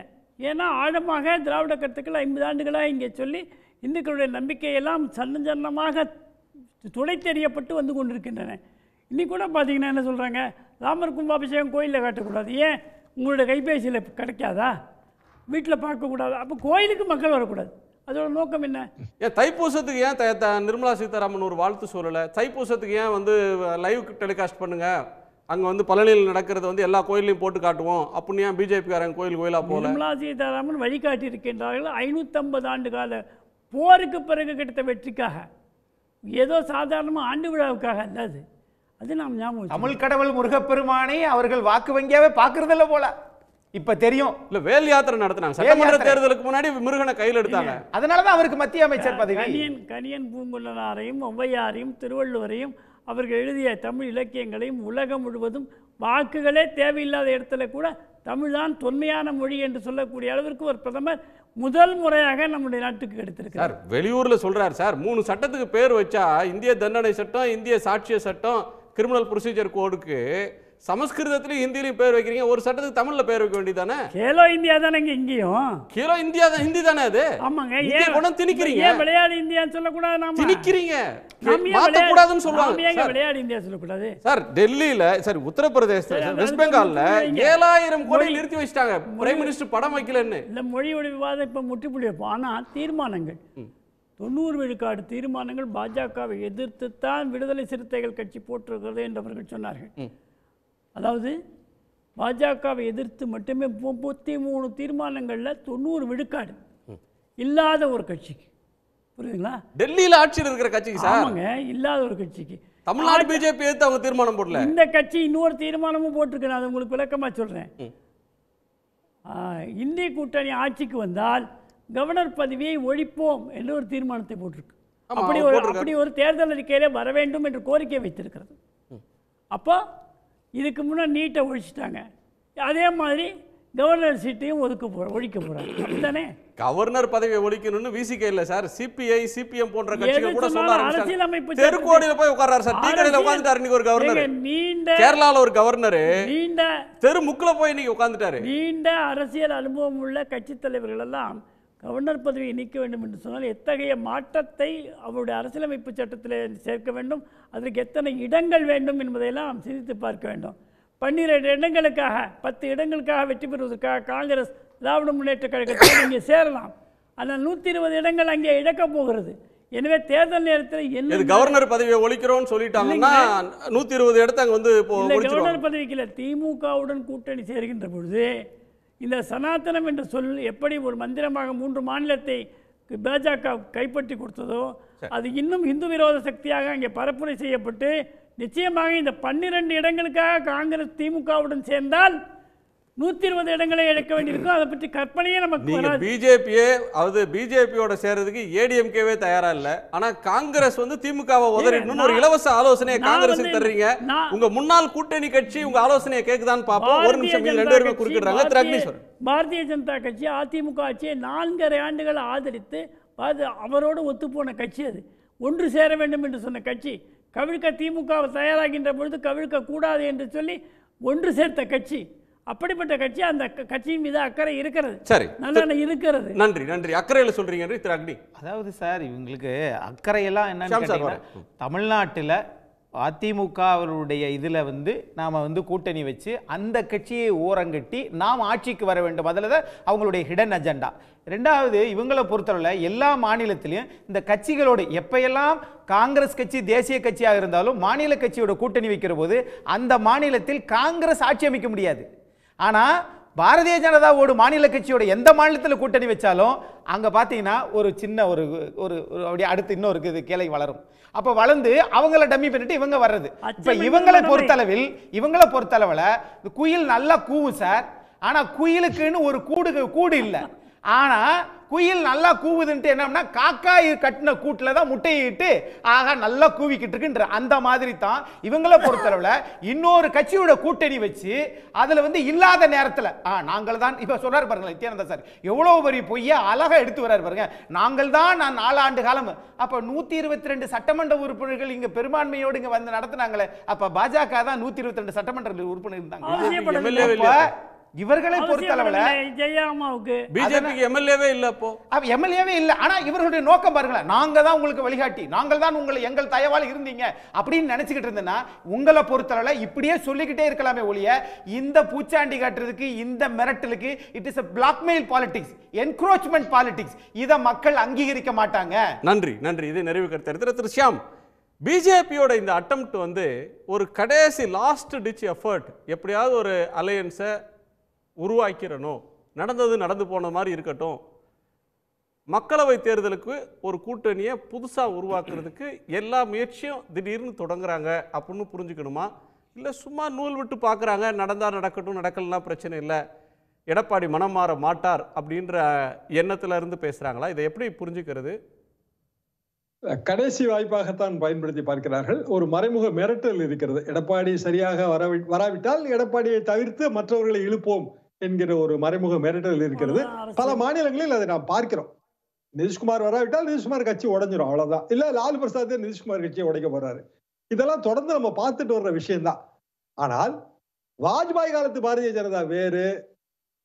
ஏன்னா ஆழமாக திராவிட கருத்துக்கள் ஐம்பது ஆண்டுகளாக இங்கே சொல்லி இந்துக்களுடைய நம்பிக்கையெல்லாம் சன்ன சன்னமாக துணை தெரியப்பட்டு வந்து கொண்டிருக்கின்றன இன்னி கூட பார்த்தீங்கன்னா என்ன சொல்கிறாங்க ராமர் கும்பாபிஷேகம் கோயிலில் காட்டக்கூடாது ஏன் உங்களுடைய கைபேசியில் கிடைக்காதா வீட்டில் பார்க்கக்கூடாது அப்போ கோயிலுக்கு மக்கள் வரக்கூடாது அதோட நோக்கம் என்ன ஏன் தைப்பூசத்துக்கு ஏன் நிர்மலா சீதாராமன் ஒரு வாழ்த்து சூழலை தைப்பூசத்துக்கு ஏன் வந்து லைவ் டெலிகாஸ்ட் பண்ணுங்க அங்கே வந்து பழனியில் நடக்கிறத வந்து எல்லா கோயிலையும் போட்டு காட்டுவோம் அப்படின்னு ஏன் பிஜேபிக்காரங்க கோயில் கோயிலாக போகல நிர்மலா சீதாராமன் வழிகாட்டி இருக்கின்றார்கள் ஐநூற்றம்பது ஆண்டு கால போருக்கு பிறகு கிடைத்த வெற்றிக்காக ஏதோ சாதாரணமாக ஆண்டு விழாவுக்காக அல்ல அது அது நாம் ஞாபகம் தமிழ் கடவுள் முருகப்பெருமானை அவர்கள் வாக்கு வங்கியாவே பார்க்கறதில்ல போல இப்ப தெரியும் இல்ல வேல் யாத்திரை நடத்தினாங்க சட்டமன்ற தேர்தலுக்கு முன்னாடி முருகனை கையில் எடுத்தாங்க அதனாலதான் அவருக்கு மத்திய அமைச்சர் பதவி கணியன் கணியன் பூங்குழலாரையும் ஒவ்வையாரையும் திருவள்ளுவரையும் அவர்கள் எழுதிய தமிழ் இலக்கியங்களையும் உலகம் முழுவதும் வாக்குகளே தேவையில்லாத இடத்துல கூட தமிழ்தான் தொன்மையான மொழி என்று சொல்லக்கூடிய அளவிற்கு ஒரு பிரதமர் முதல் முறையாக நம்முடைய நாட்டுக்கு கிடைத்திருக்கு வெளியூர்ல சொல்றாரு சார் மூணு சட்டத்துக்கு பேர் வச்சா இந்திய தண்டனை சட்டம் இந்திய சாட்சிய சட்டம் கிரிமினல் ப்ரொசீஜர் கோடுக்கு சமஸ்கிருதத்திலையும் ஹிந்திலையும் பேர் வைக்கிறீங்க ஒரு சட்டத்துக்கு தமிழ்ல பேர் வைக்க வேண்டியதானே கேலோ இந்தியா தானே இங்கேயும் கேலோ இந்தியா தான் ஹிந்தி தானே அது ஆமாங்க ஏன் குணம் திணிக்கிறீங்க ஏன் விளையாடு இந்தியான்னு சொல்லக்கூடாது நாம திணிக்கிறீங்க மாத்த கூடாதுன்னு ஏங்க விளையாடு இந்தியா சொல்லக்கூடாது சார் டெல்லியில சார் உத்தரப்பிரதேச வெஸ்ட் பெங்கால்ல ஏழாயிரம் கோடி நிறுத்தி வச்சிட்டாங்க பிரைம் மினிஸ்டர் படம் வைக்கலன்னு இந்த மொழியோட விவாதம் இப்ப முற்றுப்புள்ளி வைப்போம் ஆனா தீர்மானங்கள் தொண்ணூறு விழுக்காடு தீர்மானங்கள் பாஜகவை எதிர்த்து தான் விடுதலை சிறுத்தைகள் கட்சி போட்டிருக்கிறது என்றவர்கள் சொன்னார்கள் அதாவது பாஜகவை எதிர்த்து மட்டுமே முப்பத்தி மூணு தீர்மானங்களில் தொண்ணூறு விழுக்காடு இல்லாத ஒரு கட்சிக்கு புரியுதுங்களா டெல்லியில் ஆட்சியில் இருக்கிற கட்சிக்கு ஆமாங்க இல்லாத ஒரு கட்சிக்கு தமிழ்நாடு பிஜேபி எடுத்து அவங்க தீர்மானம் போடல இந்த கட்சி இன்னொரு தீர்மானமும் போட்டிருக்கு நான் உங்களுக்கு விளக்கமாக சொல்கிறேன் இந்திய கூட்டணி ஆட்சிக்கு வந்தால் கவர்னர் பதவியை ஒழிப்போம் என்று ஒரு தீர்மானத்தை போட்டிருக்கு அப்படி ஒரு அப்படி ஒரு தேர்தல் அறிக்கையிலே வர வேண்டும் என்று கோரிக்கை வைத்திருக்கிறது அப்போ இதுக்கு முன்னே நீட்டை ஒழிச்சிட்டாங்க அதே மாதிரி கவர்னர் சீட்டையும் ஒதுக்க போகிறோம் ஒழிக்க போகிறாங்க அப்படித்தானே கவர்னர் பதவியை ஒழிக்கணும்னு விசிக இல்ல சார் சிபிஐ சிபிஎம் போன்ற கட்சிகள் கூட சொன்னாரு தெருக்கோடியில் போய் உட்கார்றாரு சார் டீ கடையில உட்கார்ந்துட்டாரு இன்னைக்கு ஒரு கவர்னர் நீண்ட கேரளாவில் ஒரு கவர்னர் நீண்ட தெரு முக்கில் போய் இன்னைக்கு உட்கார்ந்துட்டாரு நீண்ட அரசியல் அனுபவம் உள்ள கட்சி தலைவர்கள் எல்லாம் கவர்னர் பதவியை நீக்க வேண்டும் என்று சொன்னால் எத்தகைய மாற்றத்தை அவருடைய அரசியலமைப்பு சட்டத்தில் சேர்க்க வேண்டும் அதற்கு எத்தனை இடங்கள் வேண்டும் என்பதையெல்லாம் சிந்தித்து பார்க்க வேண்டும் பன்னிரெண்டு இடங்களுக்காக பத்து இடங்களுக்காக வெற்றி பெறுவதற்காக காங்கிரஸ் திராவிட முன்னேற்ற கழகத்தில் இங்கே சேரலாம் ஆனால் நூற்றி இருபது இடங்கள் அங்கே இழக்கப் போகிறது எனவே தேர்தல் நேரத்தில் என்ன கவர்னர் பதவியை ஒழிக்கிறோம்னு சொல்லிட்டாங்கன்னா நூற்றி இருபது இடத்த அங்கே வந்து கவர்னர் பதவிக்கு இல்லை திமுகவுடன் கூட்டணி சேர்கின்ற பொழுது இந்த சனாதனம் என்ற சொல் எப்படி ஒரு மந்திரமாக மூன்று மாநிலத்தை பாஜக கைப்பற்றி கொடுத்ததோ அது இன்னும் இந்து விரோத சக்தியாக அங்கே பரப்புரை செய்யப்பட்டு நிச்சயமாக இந்த பன்னிரண்டு இடங்களுக்காக காங்கிரஸ் திமுகவுடன் சேர்ந்தால் நூற்றி இருபது இடங்களை எடுக்க வேண்டியிருக்கும் அதை பற்றி கற்பனையே நமக்கு நீங்கள் பிஜேபியே அதாவது பிஜேபியோட சேர்றதுக்கு ஏடிஎம்கேவே தயாரா இல்லை ஆனால் காங்கிரஸ் வந்து திமுகவை உதறிடணும்னு ஒரு இலவச ஆலோசனையை காங்கிரஸ் தர்றீங்க உங்க முன்னாள் கூட்டணி கட்சி உங்க ஆலோசனையை கேட்குதான்னு பார்ப்போம் ஒரு நிமிஷம் ரெண்டு பேருமே குறுக்கிடுறாங்க திரு பாரதிய ஜனதா கட்சி அதிமுக ஆட்சியை நான்கரை ஆண்டுகள் ஆதரித்து அது அவரோடு ஒத்துப்போன கட்சி அது ஒன்று சேர வேண்டும் என்று சொன்ன கட்சி கவிழ்க்க திமுகவை தயாராகின்ற பொழுது கவிழ்க்க கூடாது என்று சொல்லி ஒன்று சேர்த்த கட்சி அப்படிப்பட்ட கட்சி அந்த கட்சியின் மீது அக்கறை இருக்கிறது சரி நல்லா இருக்கிறது நன்றி நன்றி அக்கறையில் சொல்றீங்க திரு அக்னி அதாவது சார் இவங்களுக்கு அக்கறையெல்லாம் என்ன தமிழ்நாட்டில் அதிமுக அவருடைய இதில் வந்து நாம் வந்து கூட்டணி வச்சு அந்த கட்சியை ஓரங்கட்டி நாம் ஆட்சிக்கு வர வேண்டும் அதில் தான் அவங்களுடைய ஹிடன் அஜெண்டா ரெண்டாவது இவங்களை பொறுத்தவரை எல்லா மாநிலத்திலையும் இந்த கட்சிகளோடு எப்பையெல்லாம் காங்கிரஸ் கட்சி தேசிய கட்சியாக இருந்தாலும் மாநில கட்சியோட கூட்டணி வைக்கிற போது அந்த மாநிலத்தில் காங்கிரஸ் ஆட்சி அமைக்க முடியாது ஆனால் பாரதிய ஜனதா ஓடு மாநில கட்சியோட எந்த மாநிலத்தில் கூட்டணி வச்சாலும் அங்கே பார்த்தீங்கன்னா ஒரு சின்ன ஒரு ஒரு அப்படியே அடுத்து இன்னும் இருக்குது கிளை வளரும் அப்போ வளர்ந்து அவங்கள டம்மி பண்ணிட்டு இவங்க வர்றது இப்போ இவங்களை பொறுத்தளவில் இவங்களை பொறுத்தளவில் குயில் நல்லா கூவும் சார் ஆனால் குயிலுக்குன்னு ஒரு கூடு கூடு இல்லை ஆனால் குயில் நல்லா கூவுதுன்ட்டு என்னம்னா காக்காய் கட்டின கூட்டில் தான் முட்டையிட்டு ஆகா நல்லா கூவிக்கிட்டு இருக்குன்ற அந்த மாதிரி தான் இவங்களை பொறுத்தளவில் இன்னொரு கட்சியோட கூட்டணி வச்சு அதில் வந்து இல்லாத நேரத்தில் ஆ நாங்கள் தான் இப்போ சொல்கிறார் பாருங்களேன் நித்யானந்த சார் எவ்வளோ பெரிய பொய்ய அழகாக எடுத்து வர்றாரு பாருங்க நாங்கள் தான் நான் நாலாண்டு காலம் அப்போ நூற்றி இருபத்தி ரெண்டு சட்டமன்ற உறுப்பினர்கள் இங்கே பெரும்பான்மையோடு இங்கே வந்து நடத்துனாங்களே அப்போ பாஜக தான் நூற்றி இருபத்தி ரெண்டு சட்டமன்ற உறுப்பினர் இருந்தாங்க இவர்களை பொறுத்த அளவில் பிஜேபிக்கு எம்எல்ஏவே இல்ல அப்போ எம்எல்ஏவே இல்ல ஆனா இவர்களுடைய நோக்கம் பாருங்களேன் நாங்க தான் உங்களுக்கு வழிகாட்டி நாங்கள் தான் உங்களை எங்கள் தயவால் இருந்தீங்க அப்படின்னு நினைச்சுக்கிட்டு இருந்தேன்னா உங்களை பொறுத்தளவுல இப்படியே சொல்லிக்கிட்டே இருக்கலாமே ஒழிய இந்த பூச்சாண்டி காட்டுறதுக்கு இந்த மிரட்டலுக்கு it is a blackmail politics encroachment politics இதை மக்கள் அங்கீகரிக்க மாட்டாங்க நன்றி நன்றி இதை நிறைவு கருத்து திரு ஷியாம் பிஜேபியோட இந்த அட்டம் வந்து ஒரு கடைசி லாஸ்ட் டிச் எஃபர்ட் எப்படியாவது ஒரு அலையன்ஸை உருவாக்கிறனோ நடந்தது நடந்து போன மாதிரி இருக்கட்டும் மக்களவை தேர்தலுக்கு ஒரு கூட்டணியை புதுசாக உருவாக்குறதுக்கு எல்லா முயற்சியும் திடீர்னு தொடங்குறாங்க அப்படின்னு புரிஞ்சுக்கணுமா இல்லை சும்மா நூல் விட்டு பார்க்குறாங்க நடந்தால் நடக்கட்டும் நடக்கலாம் பிரச்சனை இல்லை எடப்பாடி மனம் மாற மாட்டார் அப்படின்ற எண்ணத்துல இருந்து பேசுகிறாங்களா இதை எப்படி புரிஞ்சுக்கிறது கடைசி வாய்ப்பாகத்தான் பயன்படுத்தி பார்க்கிறார்கள் ஒரு மறைமுக மிரட்டல் இருக்கிறது எடப்பாடி சரியாக வராவிட்டால் எடப்பாடியை தவிர்த்து மற்றவர்களை இழுப்போம் என்கிற ஒரு மறைமுக மிரட்டல் இருக்கிறது பல மாநிலங்களில் அதை நாம் பார்க்கிறோம் நிதிஷ்குமார் வராவிட்டால் நிதிஷ்குமார் கட்சி உடஞ்சிரும் அவ்வளவுதான் இல்ல லாலு பிரசாத் நிதிஷ்குமார் கட்சியை உடைக்க போறாரு இதெல்லாம் தொடர்ந்து நம்ம பார்த்துட்டு வர்ற விஷயம்தான் ஆனால் வாஜ்பாய் காலத்து பாரதிய ஜனதா வேறு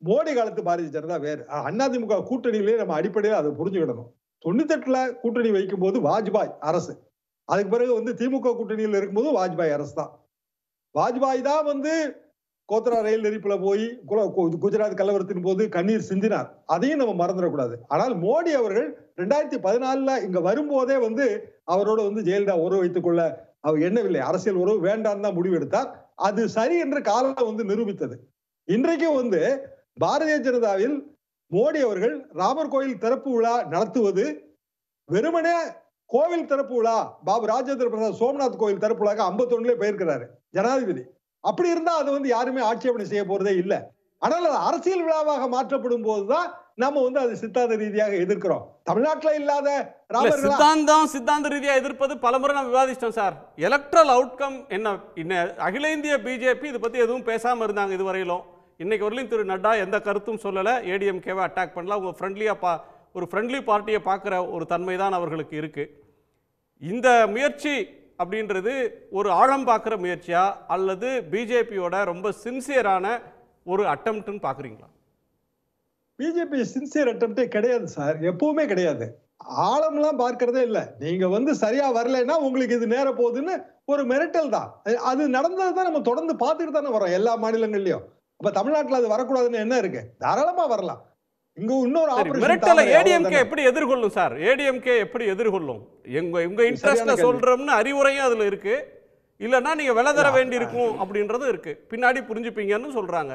மோடி காலத்து பாரதிய ஜனதா வேறு அதிமுக கூட்டணியிலேயே நம்ம அடிப்படையில் அதை புரிஞ்சுக்கிடணும் தொண்ணூத்தெட்டுல கூட்டணி வைக்கும் போது வாஜ்பாய் அரசு அதுக்கு பிறகு வந்து திமுக கூட்டணியில் இருக்கும்போது வாஜ்பாய் அரசு தான் வாஜ்பாய் தான் வந்து கோத்ரா ரயில் நெரிப்புல போய் குஜராத் கலவரத்தின் போது கண்ணீர் சிந்தினார் அதையும் நம்ம மறந்துடக்கூடாது ஆனால் மோடி அவர்கள் ரெண்டாயிரத்தி பதினாலுல இங்க வரும்போதே வந்து அவரோட வந்து ஜெயலலிதா உறவு வைத்துக் கொள்ள அவர் எண்ணவில்லை அரசியல் உறவு வேண்டாம் தான் முடிவு எடுத்தார் அது சரி என்று காலம் வந்து நிரூபித்தது இன்றைக்கும் வந்து பாரதிய ஜனதாவில் மோடி அவர்கள் ராமர் கோயில் திறப்பு விழா நடத்துவது வெறுமனே கோவில் திறப்பு விழா பாபு ராஜேந்திர பிரசாத் சோம்நாத் கோயில் திறப்பு ஐம்பத்தி ஒண்ணுல போயிருக்கிறாரு ஜனாதிபதி அப்படி இருந்தா அது வந்து யாருமே ஆட்சேபனை செய்ய போறதே இல்லை ஆனால் அது அரசியல் விழாவாக மாற்றப்படும் போதுதான் நம்ம வந்து அது சித்தாந்த ரீதியாக எதிர்க்கிறோம் தமிழ்நாட்டில் இல்லாத சித்தாந்தம் சித்தாந்த ரீதியாக எதிர்ப்பது பலமுறை நம்ம விவாதிச்சிட்டோம் சார் எலக்ட்ரல் அவுட்கம் என்ன என்ன அகில இந்திய பிஜேபி இதை பத்தி எதுவும் பேசாம இருந்தாங்க இதுவரையிலும் இன்னைக்கு வரலையும் திரு நட்டா எந்த கருத்தும் சொல்லலை ஏடிஎம்கேவை அட்டாக் பண்ணல உங்க ஃப்ரெண்ட்லியாக பா ஒரு ஃப்ரெண்ட்லி பார்ட்டியை பார்க்குற ஒரு தன்மை தான் அவர்களுக்கு இருக்கு இந்த முயற்சி அப்படின்றது ஒரு ஆழம் பார்க்குற முயற்சியா அல்லது பிஜேபியோட ரொம்ப சின்சியரான ஒரு அட்டம்ப்ட்னு பார்க்குறீங்களா பிஜேபி சின்சியர் அட்டம்ப்டே கிடையாது சார் எப்பவுமே கிடையாது ஆழம்லாம் பார்க்கறதே இல்லை நீங்க வந்து சரியா வரலைன்னா உங்களுக்கு இது நேர போகுதுன்னு ஒரு மிரட்டல் தான் அது நடந்தது தான் நம்ம தொடர்ந்து பார்த்துட்டு தானே வரோம் எல்லா மாநிலங்கள்லயும் அப்ப தமிழ்நாட்டில் அது வரக்கூடாதுன்னு என்ன இருக்கு தாராளமா வரலாம் இங்க இன்னொரு மிரட்டலை ஏடிஎம்கே எப்படி எதிர்கொள்ளும் சார் ஏடிஎம்கே எப்படி எதிர்கொள்ளும் எங்க உங்க இன்ட்ரெஸ்ட்ல சொல்றோம்னு அறிவுரையும் அதுல இருக்கு இல்லைன்னா நீங்க விலை தர வேண்டி இருக்கும் அப்படின்றது இருக்கு பின்னாடி புரிஞ்சுப்பீங்கன்னு சொல்றாங்க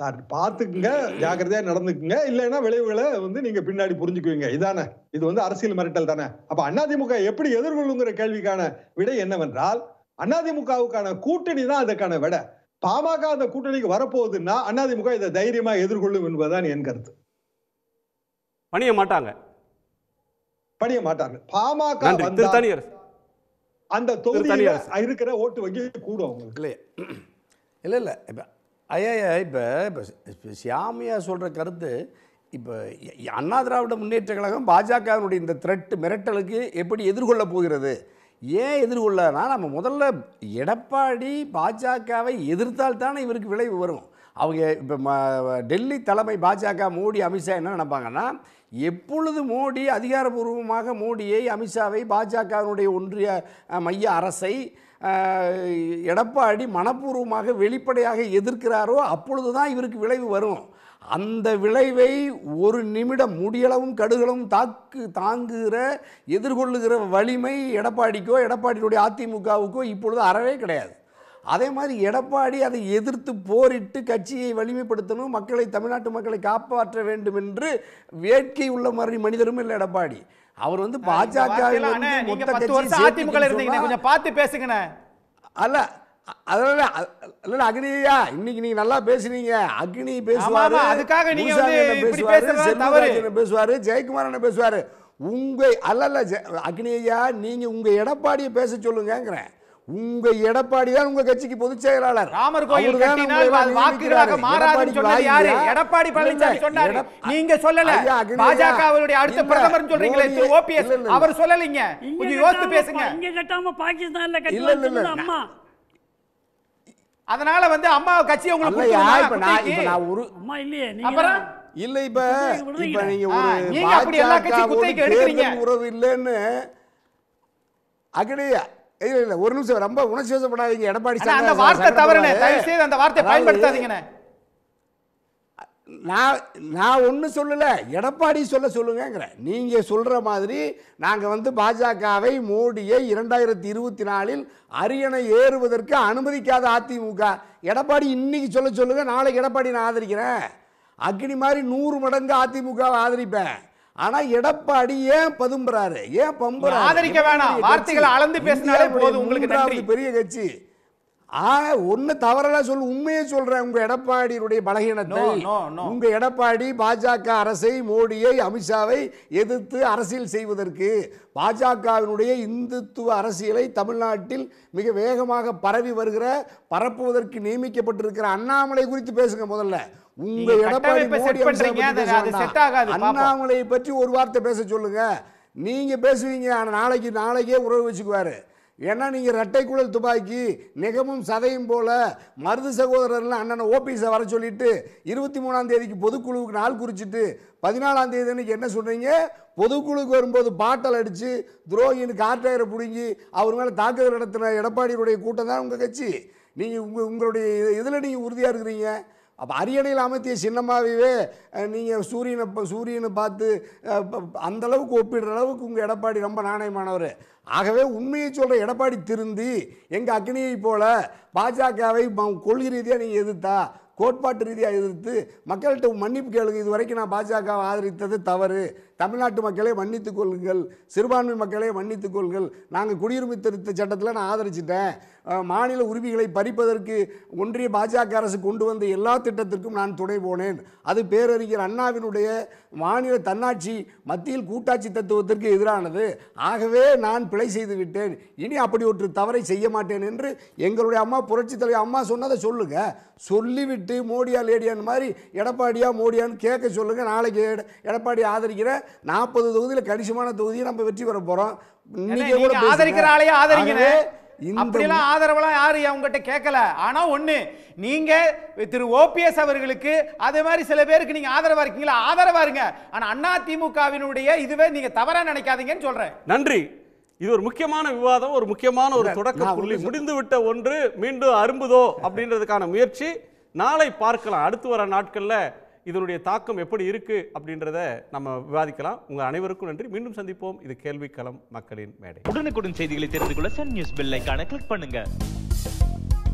சார் பார்த்துக்குங்க ஜாக்கிரதையா நடந்துக்குங்க இல்லைன்னா விளைவுகளை வந்து நீங்க பின்னாடி புரிஞ்சுக்குவீங்க இதானே இது வந்து அரசியல் மிரட்டல் தானே அப்ப அதிமுக எப்படி எதிர்கொள்ளுங்கிற கேள்விக்கான விடை என்னவென்றால் அதிமுகவுக்கான கூட்டணி தான் அதுக்கான விடை பாமக அந்த கூட்டணிக்கு வரப்போகுதுன்னா அண்ணாதிமுக இதை தைரியமா எதிர்கொள்ளும் என்பதுதான் என் கருத்து பணிய மாட்டாங்க பணிய மாட்டாங்க பாமக அந்த தொகுதியில இருக்கிற ஓட்டு வங்கி கூடும் அவங்களுக்கு இல்லை இல்லை இப்போ ஐயா இப்போ இப்போ சியாமியா சொல்கிற கருத்து இப்போ அண்ணா திராவிட முன்னேற்ற கழகம் பாஜகவினுடைய இந்த த்ரெட்டு மிரட்டலுக்கு எப்படி எதிர்கொள்ள போகிறது ஏன் எதிர்கொள்ளனா நம்ம முதல்ல எடப்பாடி பாஜகவை எதிர்த்தால் தானே இவருக்கு விளைவு வரும் அவங்க இப்போ ம டெல்லி தலைமை பாஜக மோடி அமித்ஷா என்ன நினைப்பாங்கன்னா எப்பொழுது மோடி அதிகாரபூர்வமாக மோடியை அமித்ஷாவை பாஜகவினுடைய ஒன்றிய மைய அரசை எடப்பாடி மனப்பூர்வமாக வெளிப்படையாக எதிர்க்கிறாரோ அப்பொழுது தான் இவருக்கு விளைவு வரும் அந்த விளைவை ஒரு நிமிடம் முடியளவும் கடுகளவும் தாக்கு தாங்குகிற எதிர்கொள்ளுகிற வலிமை எடப்பாடிக்கோ எடப்பாடியுடைய அதிமுகவுக்கோ இப்பொழுது அறவே கிடையாது அதே மாதிரி எடப்பாடி அதை எதிர்த்து போரிட்டு கட்சியை வலிமைப்படுத்தணும் மக்களை தமிழ்நாட்டு மக்களை காப்பாற்ற வேண்டும் என்று வேட்கை உள்ள மாதிரி மனிதரும் இல்லை எடப்பாடி அவர் வந்து பாஜக கொஞ்சம் பார்த்து பேசுங்க அல்ல அதனால இன்னைக்கு நீங்க நல்லா பேசுறீங்க அக்னி பேசுவாரு அதுக்காக நீங்க பேசுவாரு ஜெயக்குமார் பேசுவாரு உங்க நீங்க உங்க எடப்பாடியை பேச சொல்லுங்கிறேன் உங்க எடப்பாடி தான் உங்க கட்சிக்கு பொதுச் செயலாளர் ராமர் கோயில் யாரு எடப்பாடி நீங்க சொல்லல பாஜகவுடைய அடுத்த பிரதமர் சொல்றீங்களே ஓபிஎஸ் அவர் சொல்லலீங்க கொஞ்சம் யோசித்து பேசுங்க இங்க கட்டாம பாகிஸ்தான்ல கட்டி அம்மா அதனால வந்து அம்மா கட்சி உங்களுக்கு அப்புறம் இல்ல இப்ப இப்ப நீங்க அப்படி எல்லா கட்சி எடுக்கிறீங்க உறவு இல்லைன்னு அகடி இல்ல இல்ல ஒரு நிமிஷம் ரொம்ப உணர்ச்சி வசப்படாதீங்க எடப்பாடி அந்த வார்த்தை தவறுனே தயவு செய்து அந்த வார்த்தையை பயன்படுத்தாதீங்கண்ணே நான் நான் ஒன்றும் சொல்லலை எடப்பாடி சொல்ல சொல்லுங்கிற நீங்கள் சொல்கிற மாதிரி நாங்கள் வந்து பாஜகவை மோடியை இரண்டாயிரத்தி இருபத்தி நாலில் அரியணை ஏறுவதற்கு அனுமதிக்காத அதிமுக எடப்பாடி இன்றைக்கி சொல்ல சொல்லுங்க நாளைக்கு எடப்பாடி நான் ஆதரிக்கிறேன் அக்னி மாதிரி நூறு மடங்கு அதிமுகவை ஆதரிப்பேன் ஆனா எடப்பாடி ஏன் பதும்புறாரு ஏன் பம்புறாரு ஆதரிக்க வேணாம் வார்த்தைகளை அளந்து பேசினாலே போதும் உங்களுக்கு பெரிய கட்சி ஆக ஒன்று தவறல சொல் உண்மையை சொல்கிறேன் உங்கள் எடப்பாடியினுடைய பலகீனத்தை உங்கள் எடப்பாடி பாஜக அரசை மோடியை அமித்ஷாவை எதிர்த்து அரசியல் செய்வதற்கு பாஜகவினுடைய இந்துத்துவ அரசியலை தமிழ்நாட்டில் மிக வேகமாக பரவி வருகிற பரப்புவதற்கு நியமிக்கப்பட்டிருக்கிற அண்ணாமலை குறித்து பேசுங்க முதல்ல உங்க எடப்பாடி அண்ணாமலை பற்றி ஒரு வார்த்தை பேச சொல்லுங்க நீங்க பேசுவீங்க நாளைக்கு நாளைக்கே உறவு வச்சுக்குவாரு ஏன்னா நீங்கள் குழல் துப்பாக்கி நிகமும் சதையும் போல் மருது சகோதரர்லாம் அண்ணனை ஓபிஸை வர சொல்லிவிட்டு இருபத்தி மூணாம் தேதிக்கு பொதுக்குழுவுக்கு நாள் குறிச்சிட்டு பதினாலாம் தேதி என்ன சொல்கிறீங்க பொதுக்குழுக்கு வரும்போது பாட்டல் அடித்து துரோகின்னு கார்டயரை பிடுங்கி அவர் மேலே தாக்குதல் நடத்தின எடப்பாடியுடைய கூட்டம் தான் உங்கள் கட்சி நீங்கள் உங்கள் உங்களுடைய இதில் நீங்கள் உறுதியாக இருக்கிறீங்க அப்போ அரியணையில் அமர்த்திய சின்னமாகவே நீங்கள் சூரியனை சூரியனை பார்த்து அந்தளவுக்கு ஒப்பிடுற அளவுக்கு உங்கள் எடப்பாடி ரொம்ப நாணயமானவர் ஆகவே உண்மையை சொல்கிற எடப்பாடி திருந்தி எங்கள் அக்னியை போல பாஜகவை கொள்கை ரீதியாக நீங்கள் எதிர்த்தா கோட்பாட்டு ரீதியாக எதிர்த்து மக்கள்கிட்ட மன்னிப்பு கேளுங்க இது வரைக்கும் நான் பாஜகவை ஆதரித்தது தவறு தமிழ்நாட்டு மக்களை மன்னித்துக் கொள்ளுங்கள் சிறுபான்மை மக்களை மன்னித்துக் கொள்ளுங்கள் நாங்கள் குடியுரிமை திருத்த சட்டத்தில் நான் ஆதரிச்சிட்டேன் மாநில உரிமைகளை பறிப்பதற்கு ஒன்றிய பாஜக அரசு கொண்டு வந்த எல்லா திட்டத்திற்கும் நான் துணை போனேன் அது பேரறிஞர் அண்ணாவினுடைய மாநில தன்னாட்சி மத்தியில் கூட்டாட்சி தத்துவத்திற்கு எதிரானது ஆகவே நான் பிழை செய்து விட்டேன் இனி அப்படி ஒரு தவறை செய்ய மாட்டேன் என்று எங்களுடைய அம்மா புரட்சி தலைவர் அம்மா சொன்னதை சொல்லுங்க சொல்லிவிட்டு மோடியா லேடியான் மாதிரி எடப்பாடியா மோடியான்னு கேட்க சொல்லுங்க நாளைக்கு எடப்பாடி ஆதரிக்கிறேன் நாற்பது தொகுதியில் கணிசமான தொகுதியை நம்ம வெற்றி பெற போகிறோம் இன்னைக்கு கூட ஆதரிக்கிற ஆளையே ஆதரிக்கிறேன் அப்படிலாம் ஆதரவெல்லாம் யாரு அவங்ககிட்ட கேட்கல ஆனா ஒண்ணு நீங்க திரு ஓபிஎஸ் அவர்களுக்கு அதே மாதிரி சில பேருக்கு நீங்க ஆதரவா இருக்கீங்களா ஆதரவா இருங்க ஆனா அண்ணா திமுகவினுடைய இதுவே நீங்க தவறா நினைக்காதீங்கன்னு சொல்றேன் நன்றி இது ஒரு முக்கியமான விவாதம் ஒரு முக்கியமான ஒரு தொடக்க புள்ளி விட்ட ஒன்று மீண்டும் அரும்புதோ அப்படின்றதுக்கான முயற்சி நாளை பார்க்கலாம் அடுத்து வர நாட்களில் இதனுடைய தாக்கம் எப்படி இருக்குது அப்படின்றத நம்ம விவாதிக்கலாம் உங்கள் அனைவருக்கும் நன்றி மீண்டும் சந்திப்போம் இது கேள்விக்களம் மக்களின் மேடை உடனுக்குடன் செய்திகளை தெரிந்து கொள்ள சன் நியூஸ் பெல் கிளிக் பண்ணுங்கள்